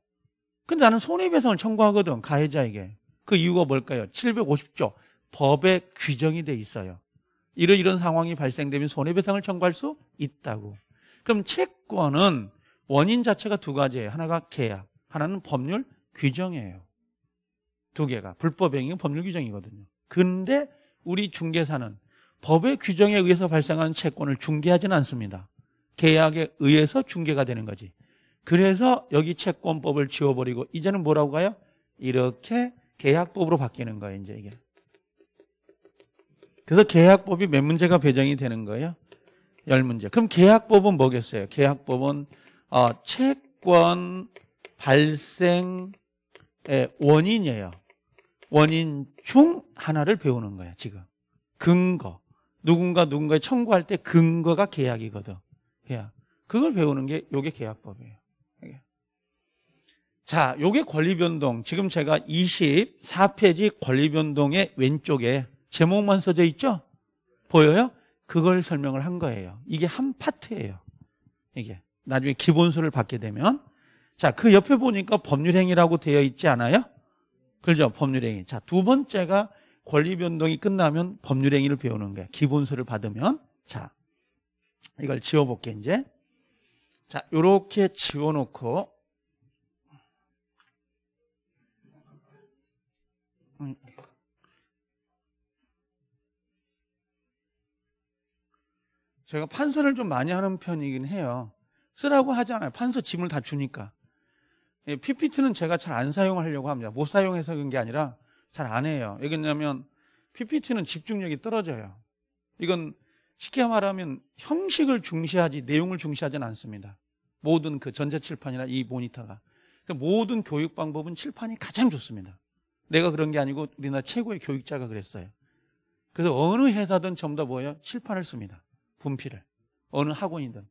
근데 나는 손해배상을 청구하거든 가해자에게. 그 이유가 뭘까요? 750조 법에 규정이 돼 있어요. 이런 이런 상황이 발생되면 손해배상을 청구할 수 있다고. 그럼 채권은 원인 자체가 두 가지예요. 하나가 계약, 하나는 법률 규정이에요. 두 개가 불법행위는 법률 규정이거든요. 근데 우리 중개사는 법의 규정에 의해서 발생하는 채권을 중개하지는 않습니다. 계약에 의해서 중개가 되는 거지. 그래서 여기 채권법을 지워버리고 이제는 뭐라고 가요? 이렇게 계약법으로 바뀌는 거예요, 이제 이게. 그래서 계약법이 몇 문제가 배정이 되는 거예요? 열 문제. 그럼 계약법은 뭐겠어요? 계약법은 어, 채권 발생의 원인이에요. 원인 중 하나를 배우는 거예요, 지금. 근거. 누군가 누군가에 청구할 때 근거가 계약이거든. 계약. 그걸 배우는 게 요게 계약법이에요. 자, 요게 권리변동. 지금 제가 24페이지 권리변동의 왼쪽에 제목만 써져 있죠? 보여요? 그걸 설명을 한 거예요. 이게 한 파트예요. 이게. 나중에 기본수를 받게 되면. 자, 그 옆에 보니까 법률행위라고 되어 있지 않아요? 그죠? 렇 법률행위. 자, 두 번째가 권리변동이 끝나면 법률행위를 배우는 게 기본서를 받으면 자 이걸 지워볼게 이제 자 이렇게 지워놓고 제가 판서를 좀 많이 하는 편이긴 해요. 쓰라고 하잖아요. 판서 짐을 다 주니까. 예, PPT는 제가 잘 안 사용하려고 합니다. 못 사용해서 그런 게 아니라 잘안 해요. 왜냐면 PPT는 집중력이 떨어져요. 이건 쉽게 말하면 형식을 중시하지 내용을 중시하지는 않습니다. 모든 그 전자칠판이나 이 모니터가 그러니까 모든 교육 방법은 칠판이 가장 좋습니다. 내가 그런 게 아니고 우리나라 최고의 교육자가 그랬어요. 그래서 어느 회사든 전부 다 뭐예요? 칠판을 씁니다. 분필을. 어느 학원이든.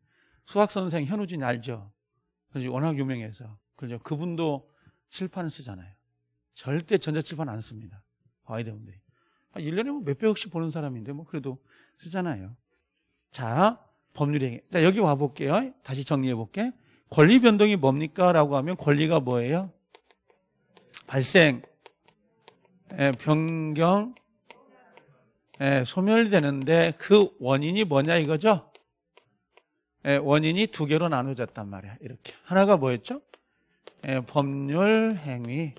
수학선생 현우진 알죠? 워낙 유명해서. 그죠? 그분도 칠판을 쓰잖아요. 절대 전자칠판 안 씁니다. 과외대원들이. 1년에 뭐 몇백억씩 보는 사람인데 뭐 그래도 쓰잖아요. 자, 법률행위. 자, 여기 와볼게요. 다시 정리해볼게. 권리 변동이 뭡니까? 라고 하면 권리가 뭐예요? 발생, 에, 예, 변경, 에, 예, 소멸되는데 그 원인이 뭐냐 이거죠? 에, 예, 원인이 두 개로 나눠졌단 말이야. 이렇게. 하나가 뭐였죠? 법률 행위.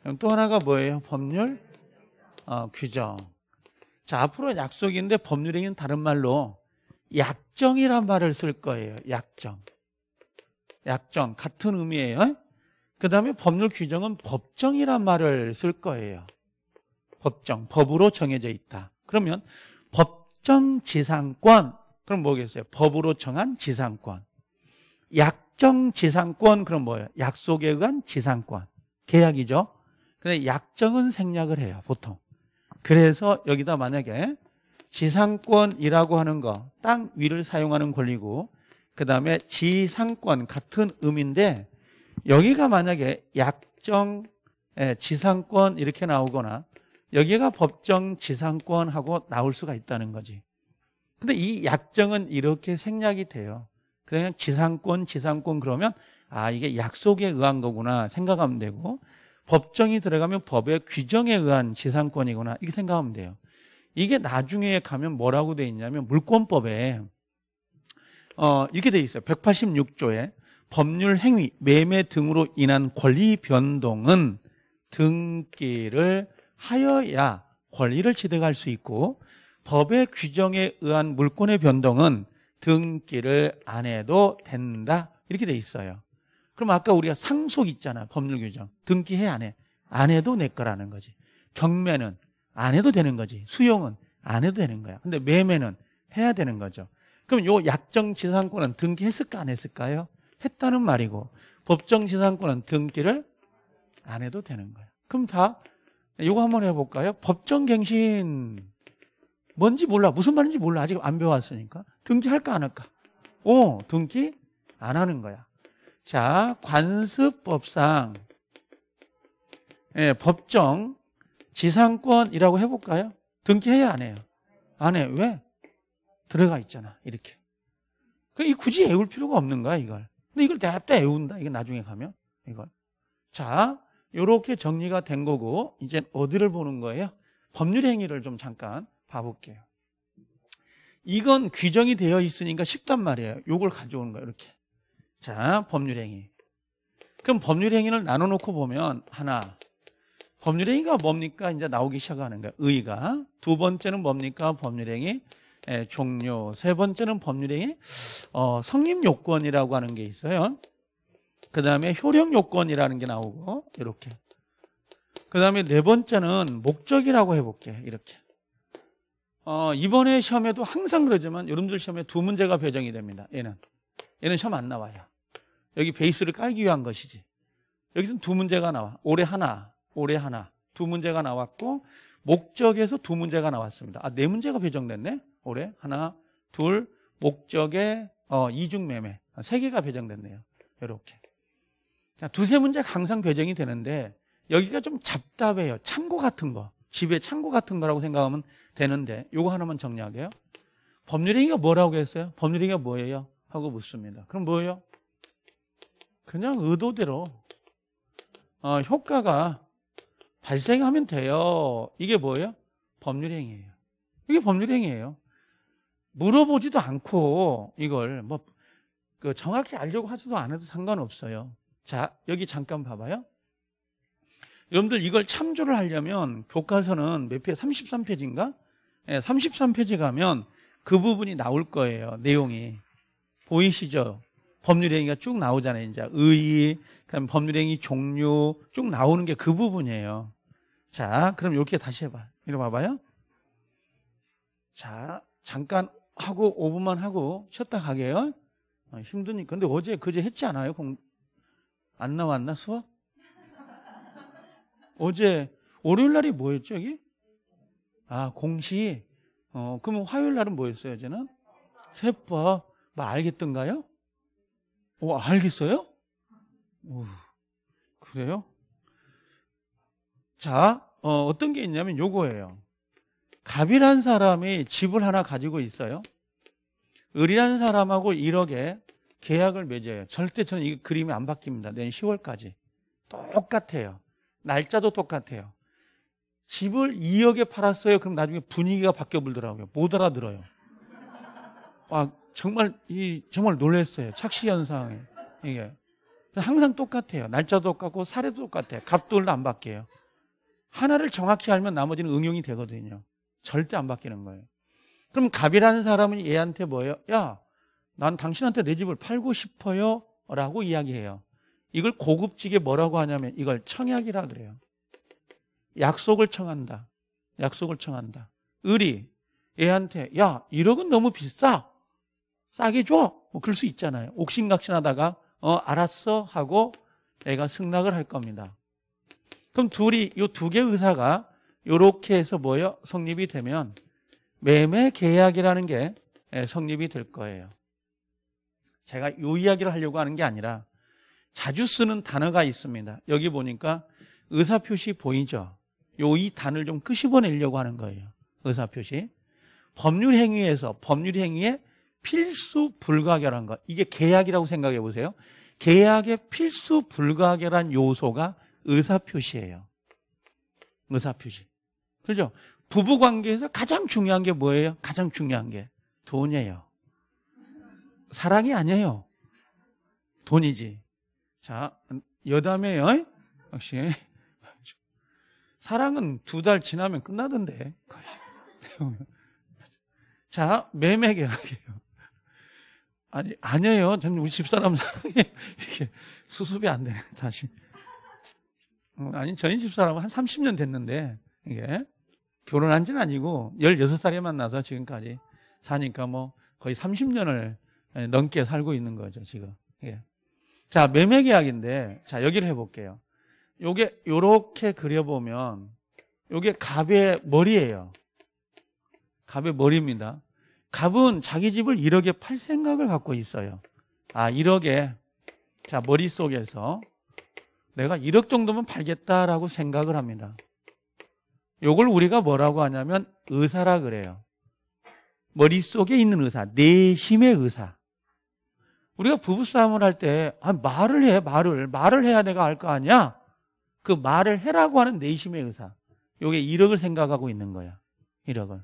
그럼 또 하나가 뭐예요? 법률 어, 규정. 자, 앞으로 약속인데 법률행위는 다른 말로 약정이란 말을 쓸 거예요. 약정. 약정 같은 의미예요. 그다음에 법률 규정은 법정이란 말을 쓸 거예요. 법정, 법으로 정해져 있다. 그러면 법정 지상권 그럼 뭐겠어요? 법으로 정한 지상권. 약정 지상권 그럼 뭐예요? 약속에 의한 지상권. 계약이죠. 근데 약정은 생략을 해요, 보통. 그래서 여기다 만약에 지상권이라고 하는 거, 땅 위를 사용하는 권리고, 그 다음에 지상권 같은 의미인데, 여기가 만약에 약정, 예, 지상권 이렇게 나오거나, 여기가 법정 지상권하고 나올 수가 있다는 거지. 근데 이 약정은 이렇게 생략이 돼요. 그냥 지상권, 지상권 그러면, 아, 이게 약속에 의한 거구나 생각하면 되고, 법정이 들어가면 법의 규정에 의한 지상권이구나 이렇게 생각하면 돼요. 이게 나중에 가면 뭐라고 돼 있냐면 물권법에 어, 이렇게 돼 있어요. 186조에 법률 행위, 매매 등으로 인한 권리 변동은 등기를 하여야 권리를 취득할 수 있고 법의 규정에 의한 물권의 변동은 등기를 안 해도 된다. 이렇게 돼 있어요. 그럼 아까 우리가 상속 있잖아. 법률 규정. 등기해 안 해? 안 해도 내 거라는 거지. 경매는 안 해도 되는 거지. 수용은 안 해도 되는 거야. 근데 매매는 해야 되는 거죠. 그럼 요 약정 지상권은 등기했을까 안 했을까요? 했다는 말이고 법정 지상권은 등기를 안 해도 되는 거야. 그럼 다 이거 한번 해볼까요? 법정 갱신 뭔지 몰라 무슨 말인지 몰라 아직 안 배웠으니까 등기할까 안 할까? 어 등기 안 하는 거야. 자, 관습법상 예, 법정 지상권이라고 해볼까요? 등기해야 안 해요. 안 해요. 왜? 들어가 있잖아. 이렇게. 그, 이 굳이 애울 필요가 없는 거야, 이걸. 근데 이걸 대 냅다 애운다. 이거 나중에 가면. 이걸. 자, 요렇게 정리가 된 거고, 이제 어디를 보는 거예요? 법률 행위를 좀 잠깐 봐볼게요. 이건 규정이 되어 있으니까 쉽단 말이에요. 요걸 가져오는 거야 이렇게. 자, 법률행위. 그럼 법률행위를 나눠놓고 보면 하나, 법률행위가 뭡니까? 이제 나오기 시작하는 거야. 의의가. 두 번째는 뭡니까? 법률행위. 예, 종료. 세 번째는 법률행위. 어, 성립요건이라고 하는 게 있어요. 그 다음에 효력요건이라는 게 나오고, 이렇게. 그 다음에 네 번째는 목적이라고 해볼게. 이렇게. 어, 이번에 시험에도 항상 그러지만 여러분들 시험에 두 문제가 배정이 됩니다. 얘는. 얘는 시험 안 나와요. 여기 베이스를 깔기 위한 것이지. 여기서두 문제가 나와. 올해 하나, 올해 하나. 두 문제가 나왔고, 목적에서 두 문제가 나왔습니다. 아, 네 문제가 배정됐네? 올해 하나, 둘, 목적에 어, 이중매매. 아, 세 개가 배정됐네요. 이렇게. 두세 문제가 항상 배정이 되는데, 여기가 좀 잡답해요. 창고 같은 거. 집에 창고 같은 거라고 생각하면 되는데, 요거 하나만 정리하게요. 법률행위가 뭐라고 했어요? 법률행위가 뭐예요? 하고 묻습니다. 그럼 뭐예요? 그냥 의도대로 어, 효과가 발생하면 돼요. 이게 뭐예요? 법률행위예요. 이게 법률행위예요. 물어보지도 않고 이걸 뭐그 정확히 알려고 하지도 않아도 상관없어요. 자, 여기 잠깐 봐봐요. 여러분들 이걸 참조를 하려면 교과서는 몇 페이지? 33페이지인가? 네, 예, 33페이지 가면 그 부분이 나올 거예요. 내용이. 보이시죠? 법률행위가 쭉 나오잖아요. 이제 의의, 그럼 법률행위 종류 쭉 나오는 게 그 부분이에요. 자, 그럼 이렇게 다시 해봐. 이리 와봐요. 자, 잠깐 하고 5분만 하고 쉬었다 가게요. 아, 어, 힘드니까. 근데 어제 그제 했지 않아요? 공... 안 나왔나 수업? 어제 월요일 날이 뭐였죠 여기? 아 공시. 어 그러면 화요일 날은 뭐였어요? 어제는 세법. 뭐 알겠던가요? 어, 알겠어요? 오, 어, 그래요? 자, 어, 어떤 게 있냐면 요거예요. 갑이란 사람이 집을 하나 가지고 있어요. 을이란 사람하고 1억에 계약을 맺어요. 절대 저는 이 그림이 안 바뀝니다. 내년 10월까지. 똑같아요. 날짜도 똑같아요. 집을 2억에 팔았어요. 그럼 나중에 분위기가 바뀌어 불더라고요. 못 알아들어요. 아, 정말 이 정말 놀랐어요. 착시 현상 이게 항상 똑같아요. 날짜도 똑같고 사례도 똑같아요. 값돌도 안 바뀌어요. 하나를 정확히 알면 나머지는 응용이 되거든요. 절대 안 바뀌는 거예요. 그럼 갑이라는 사람은 얘한테 뭐예요? 야, 난 당신한테 내 집을 팔고 싶어요. 라고 이야기해요. 이걸 고급지게 뭐라고 하냐면 이걸 청약이라 그래요. 약속을 청한다. 약속을 청한다. 을이 얘한테 야, 1억은 너무 비싸. 싸게 줘. 뭐 그럴 수 있잖아요. 옥신각신하다가 어 알았어 하고 애가 승낙을 할 겁니다. 그럼 둘이 요 두 개의 의사가 요렇게 해서 뭐예요? 성립이 되면 매매 계약이라는 게 예, 성립이 될 거예요. 제가 요 이야기를 하려고 하는 게 아니라 자주 쓰는 단어가 있습니다. 여기 보니까 의사표시 보이죠? 요 이 단을 좀 끄집어내려고 하는 거예요. 의사표시. 법률 행위에서 법률 행위에 필수 불가결한 것. 이게 계약이라고 생각해 보세요. 계약의 필수 불가결한 요소가 의사표시예요. 의사표시. 그죠? 부부 관계에서 가장 중요한 게 뭐예요? 가장 중요한 게 돈이에요. 사랑이 아니에요. 돈이지. 자, 여담이에요. 어? 역시. 사랑은 두 달 지나면 끝나던데. 자, 매매 계약이에요. 아니, 아니에요. 저는 우리 집사람 사랑해. 이게 수습이 안 되네, 다시. 어, 아니, 저희 집사람은 한 30년 됐는데, 이게. 결혼한 지는 아니고, 16살에 만나서 지금까지 사니까 뭐 거의 30년을 넘게 살고 있는 거죠, 지금. 예. 자, 매매 계약인데, 자, 여기를 해볼게요. 요게, 요렇게 그려보면, 요게 갑의 머리예요. 갑의 머리입니다. 갑은 자기 집을 1억에 팔 생각을 갖고 있어요. 아, 1억에. 자, 머릿속에서 내가 1억 정도면 팔겠다라고 생각을 합니다. 요걸 우리가 뭐라고 하냐면 의사라 그래요. 머릿속에 있는 의사, 내심의 의사. 우리가 부부싸움을 할 때, 아, 말을 해, 말을. 말을 해야 내가 알 거 아니야? 그 말을 해라고 하는 내심의 의사. 요게 1억을 생각하고 있는 거야. 1억을.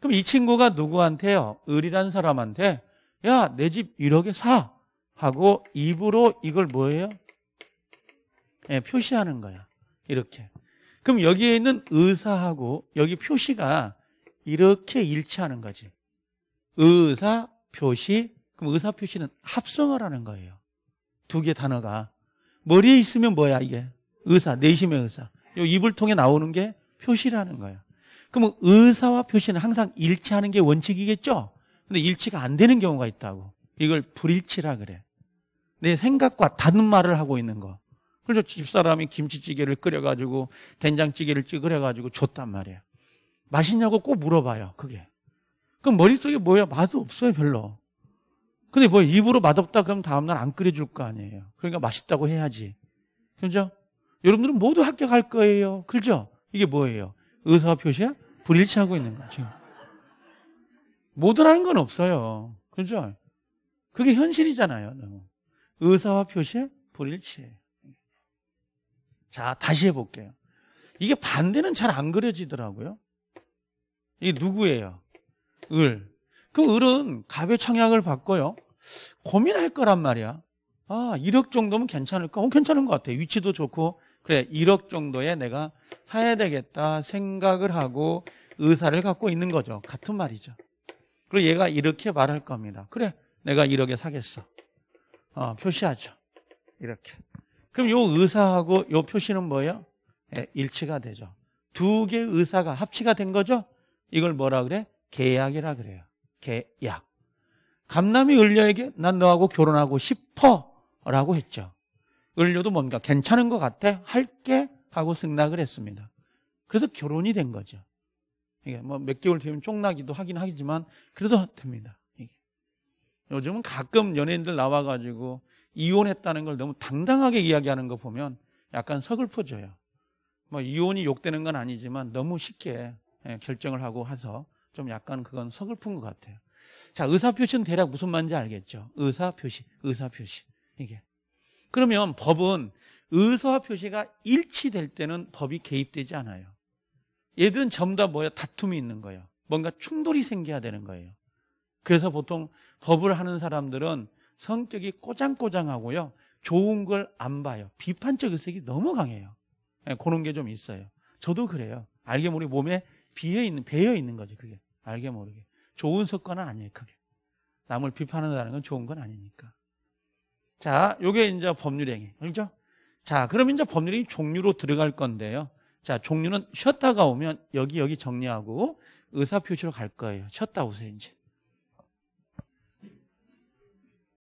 그럼 이 친구가 누구한테요? 을이라는 사람한테 야 내 집 1억에 사 하고 입으로 이걸 뭐예요? 네, 표시하는 거야 이렇게 그럼 여기에 있는 의사하고 여기 표시가 이렇게 일치하는 거지 의사 표시 그럼 의사 표시는 합성을 하는 거예요 두 개 단어가 머리에 있으면 뭐야 이게 의사 내심의 의사 요 입을 통해 나오는 게 표시라는 거예요 그러면 의사와 표시는 항상 일치하는 게 원칙이겠죠? 근데 일치가 안 되는 경우가 있다고. 이걸 불일치라 그래. 내 생각과 다른 말을 하고 있는 거. 그래서 집사람이 김치찌개를 끓여가지고 된장찌개를 찌그려가지고 줬단 말이야. 맛있냐고 꼭 물어봐요. 그게. 그럼 머릿속에 뭐야? 맛도 없어요, 별로. 근데 뭐 입으로 맛없다 그러면 다음날 안 끓여줄 거 아니에요. 그러니까 맛있다고 해야지. 그죠? 여러분들은 모두 합격할 거예요. 그죠? 이게 뭐예요? 의사와 표시가 불일치하고 있는 거죠. 모두라는 건 없어요. 그죠? 그게 현실이잖아요. 의사와 표시의 불일치. 자, 다시 해볼게요. 이게 반대는 잘 안 그려지더라고요. 이게 누구예요? 을. 그 을은 갑의 청약을 받고요. 고민할 거란 말이야. 아, 1억 정도면 괜찮을까? 어, 괜찮은 것 같아. 위치도 좋고, 그래 1억 정도에 내가 사야 되겠다 생각을 하고 의사를 갖고 있는 거죠 같은 말이죠 그리고 얘가 이렇게 말할 겁니다 그래 내가 1억에 사겠어 어, 표시하죠 이렇게 그럼 요 의사하고 요 표시는 뭐예요? 네, 일치가 되죠 두 개의 의사가 합치가 된 거죠 이걸 뭐라 그래? 계약이라 그래요 계약 감남이 을려에게난 너하고 결혼하고 싶어 라고 했죠 을료도 뭔가 괜찮은 것 같아 할게 하고 승낙을 했습니다. 그래서 결혼이 된 거죠. 이게 뭐 몇 개월 뒤면 쫑나기도 하긴 하지만 그래도 됩니다. 이게. 요즘은 가끔 연예인들 나와가지고 이혼했다는 걸 너무 당당하게 이야기하는 거 보면 약간 서글퍼져요. 뭐 이혼이 욕되는 건 아니지만 너무 쉽게 예, 결정을 하고 해서 좀 약간 그건 서글픈 것 같아요. 자 의사 표시는 대략 무슨 말인지 알겠죠? 의사 표시, 의사 표시 이게 그러면 법은 의서와 표시가 일치될 때는 법이 개입되지 않아요. 얘들은 전부 다 뭐야? 다툼이 있는 거예요. 뭔가 충돌이 생겨야 되는 거예요. 그래서 보통 법을 하는 사람들은 성격이 꼬장꼬장하고요. 좋은 걸 안 봐요. 비판적 의식이 너무 강해요. 네, 그런 게 좀 있어요. 저도 그래요. 알게 모르게 몸에 비어 있는, 배어 있는 거지, 그게. 알게 모르게. 좋은 습관은 아니에요, 그게. 남을 비판한다는 건 좋은 건 아니니까. 자, 요게 이제 법률행위. 알죠? 자, 그럼 이제 법률이 종류로 들어갈 건데요. 자, 종류는 쉬었다가 오면 여기 여기 정리하고 의사표시로 갈 거예요. 쉬었다 오세요, 이제.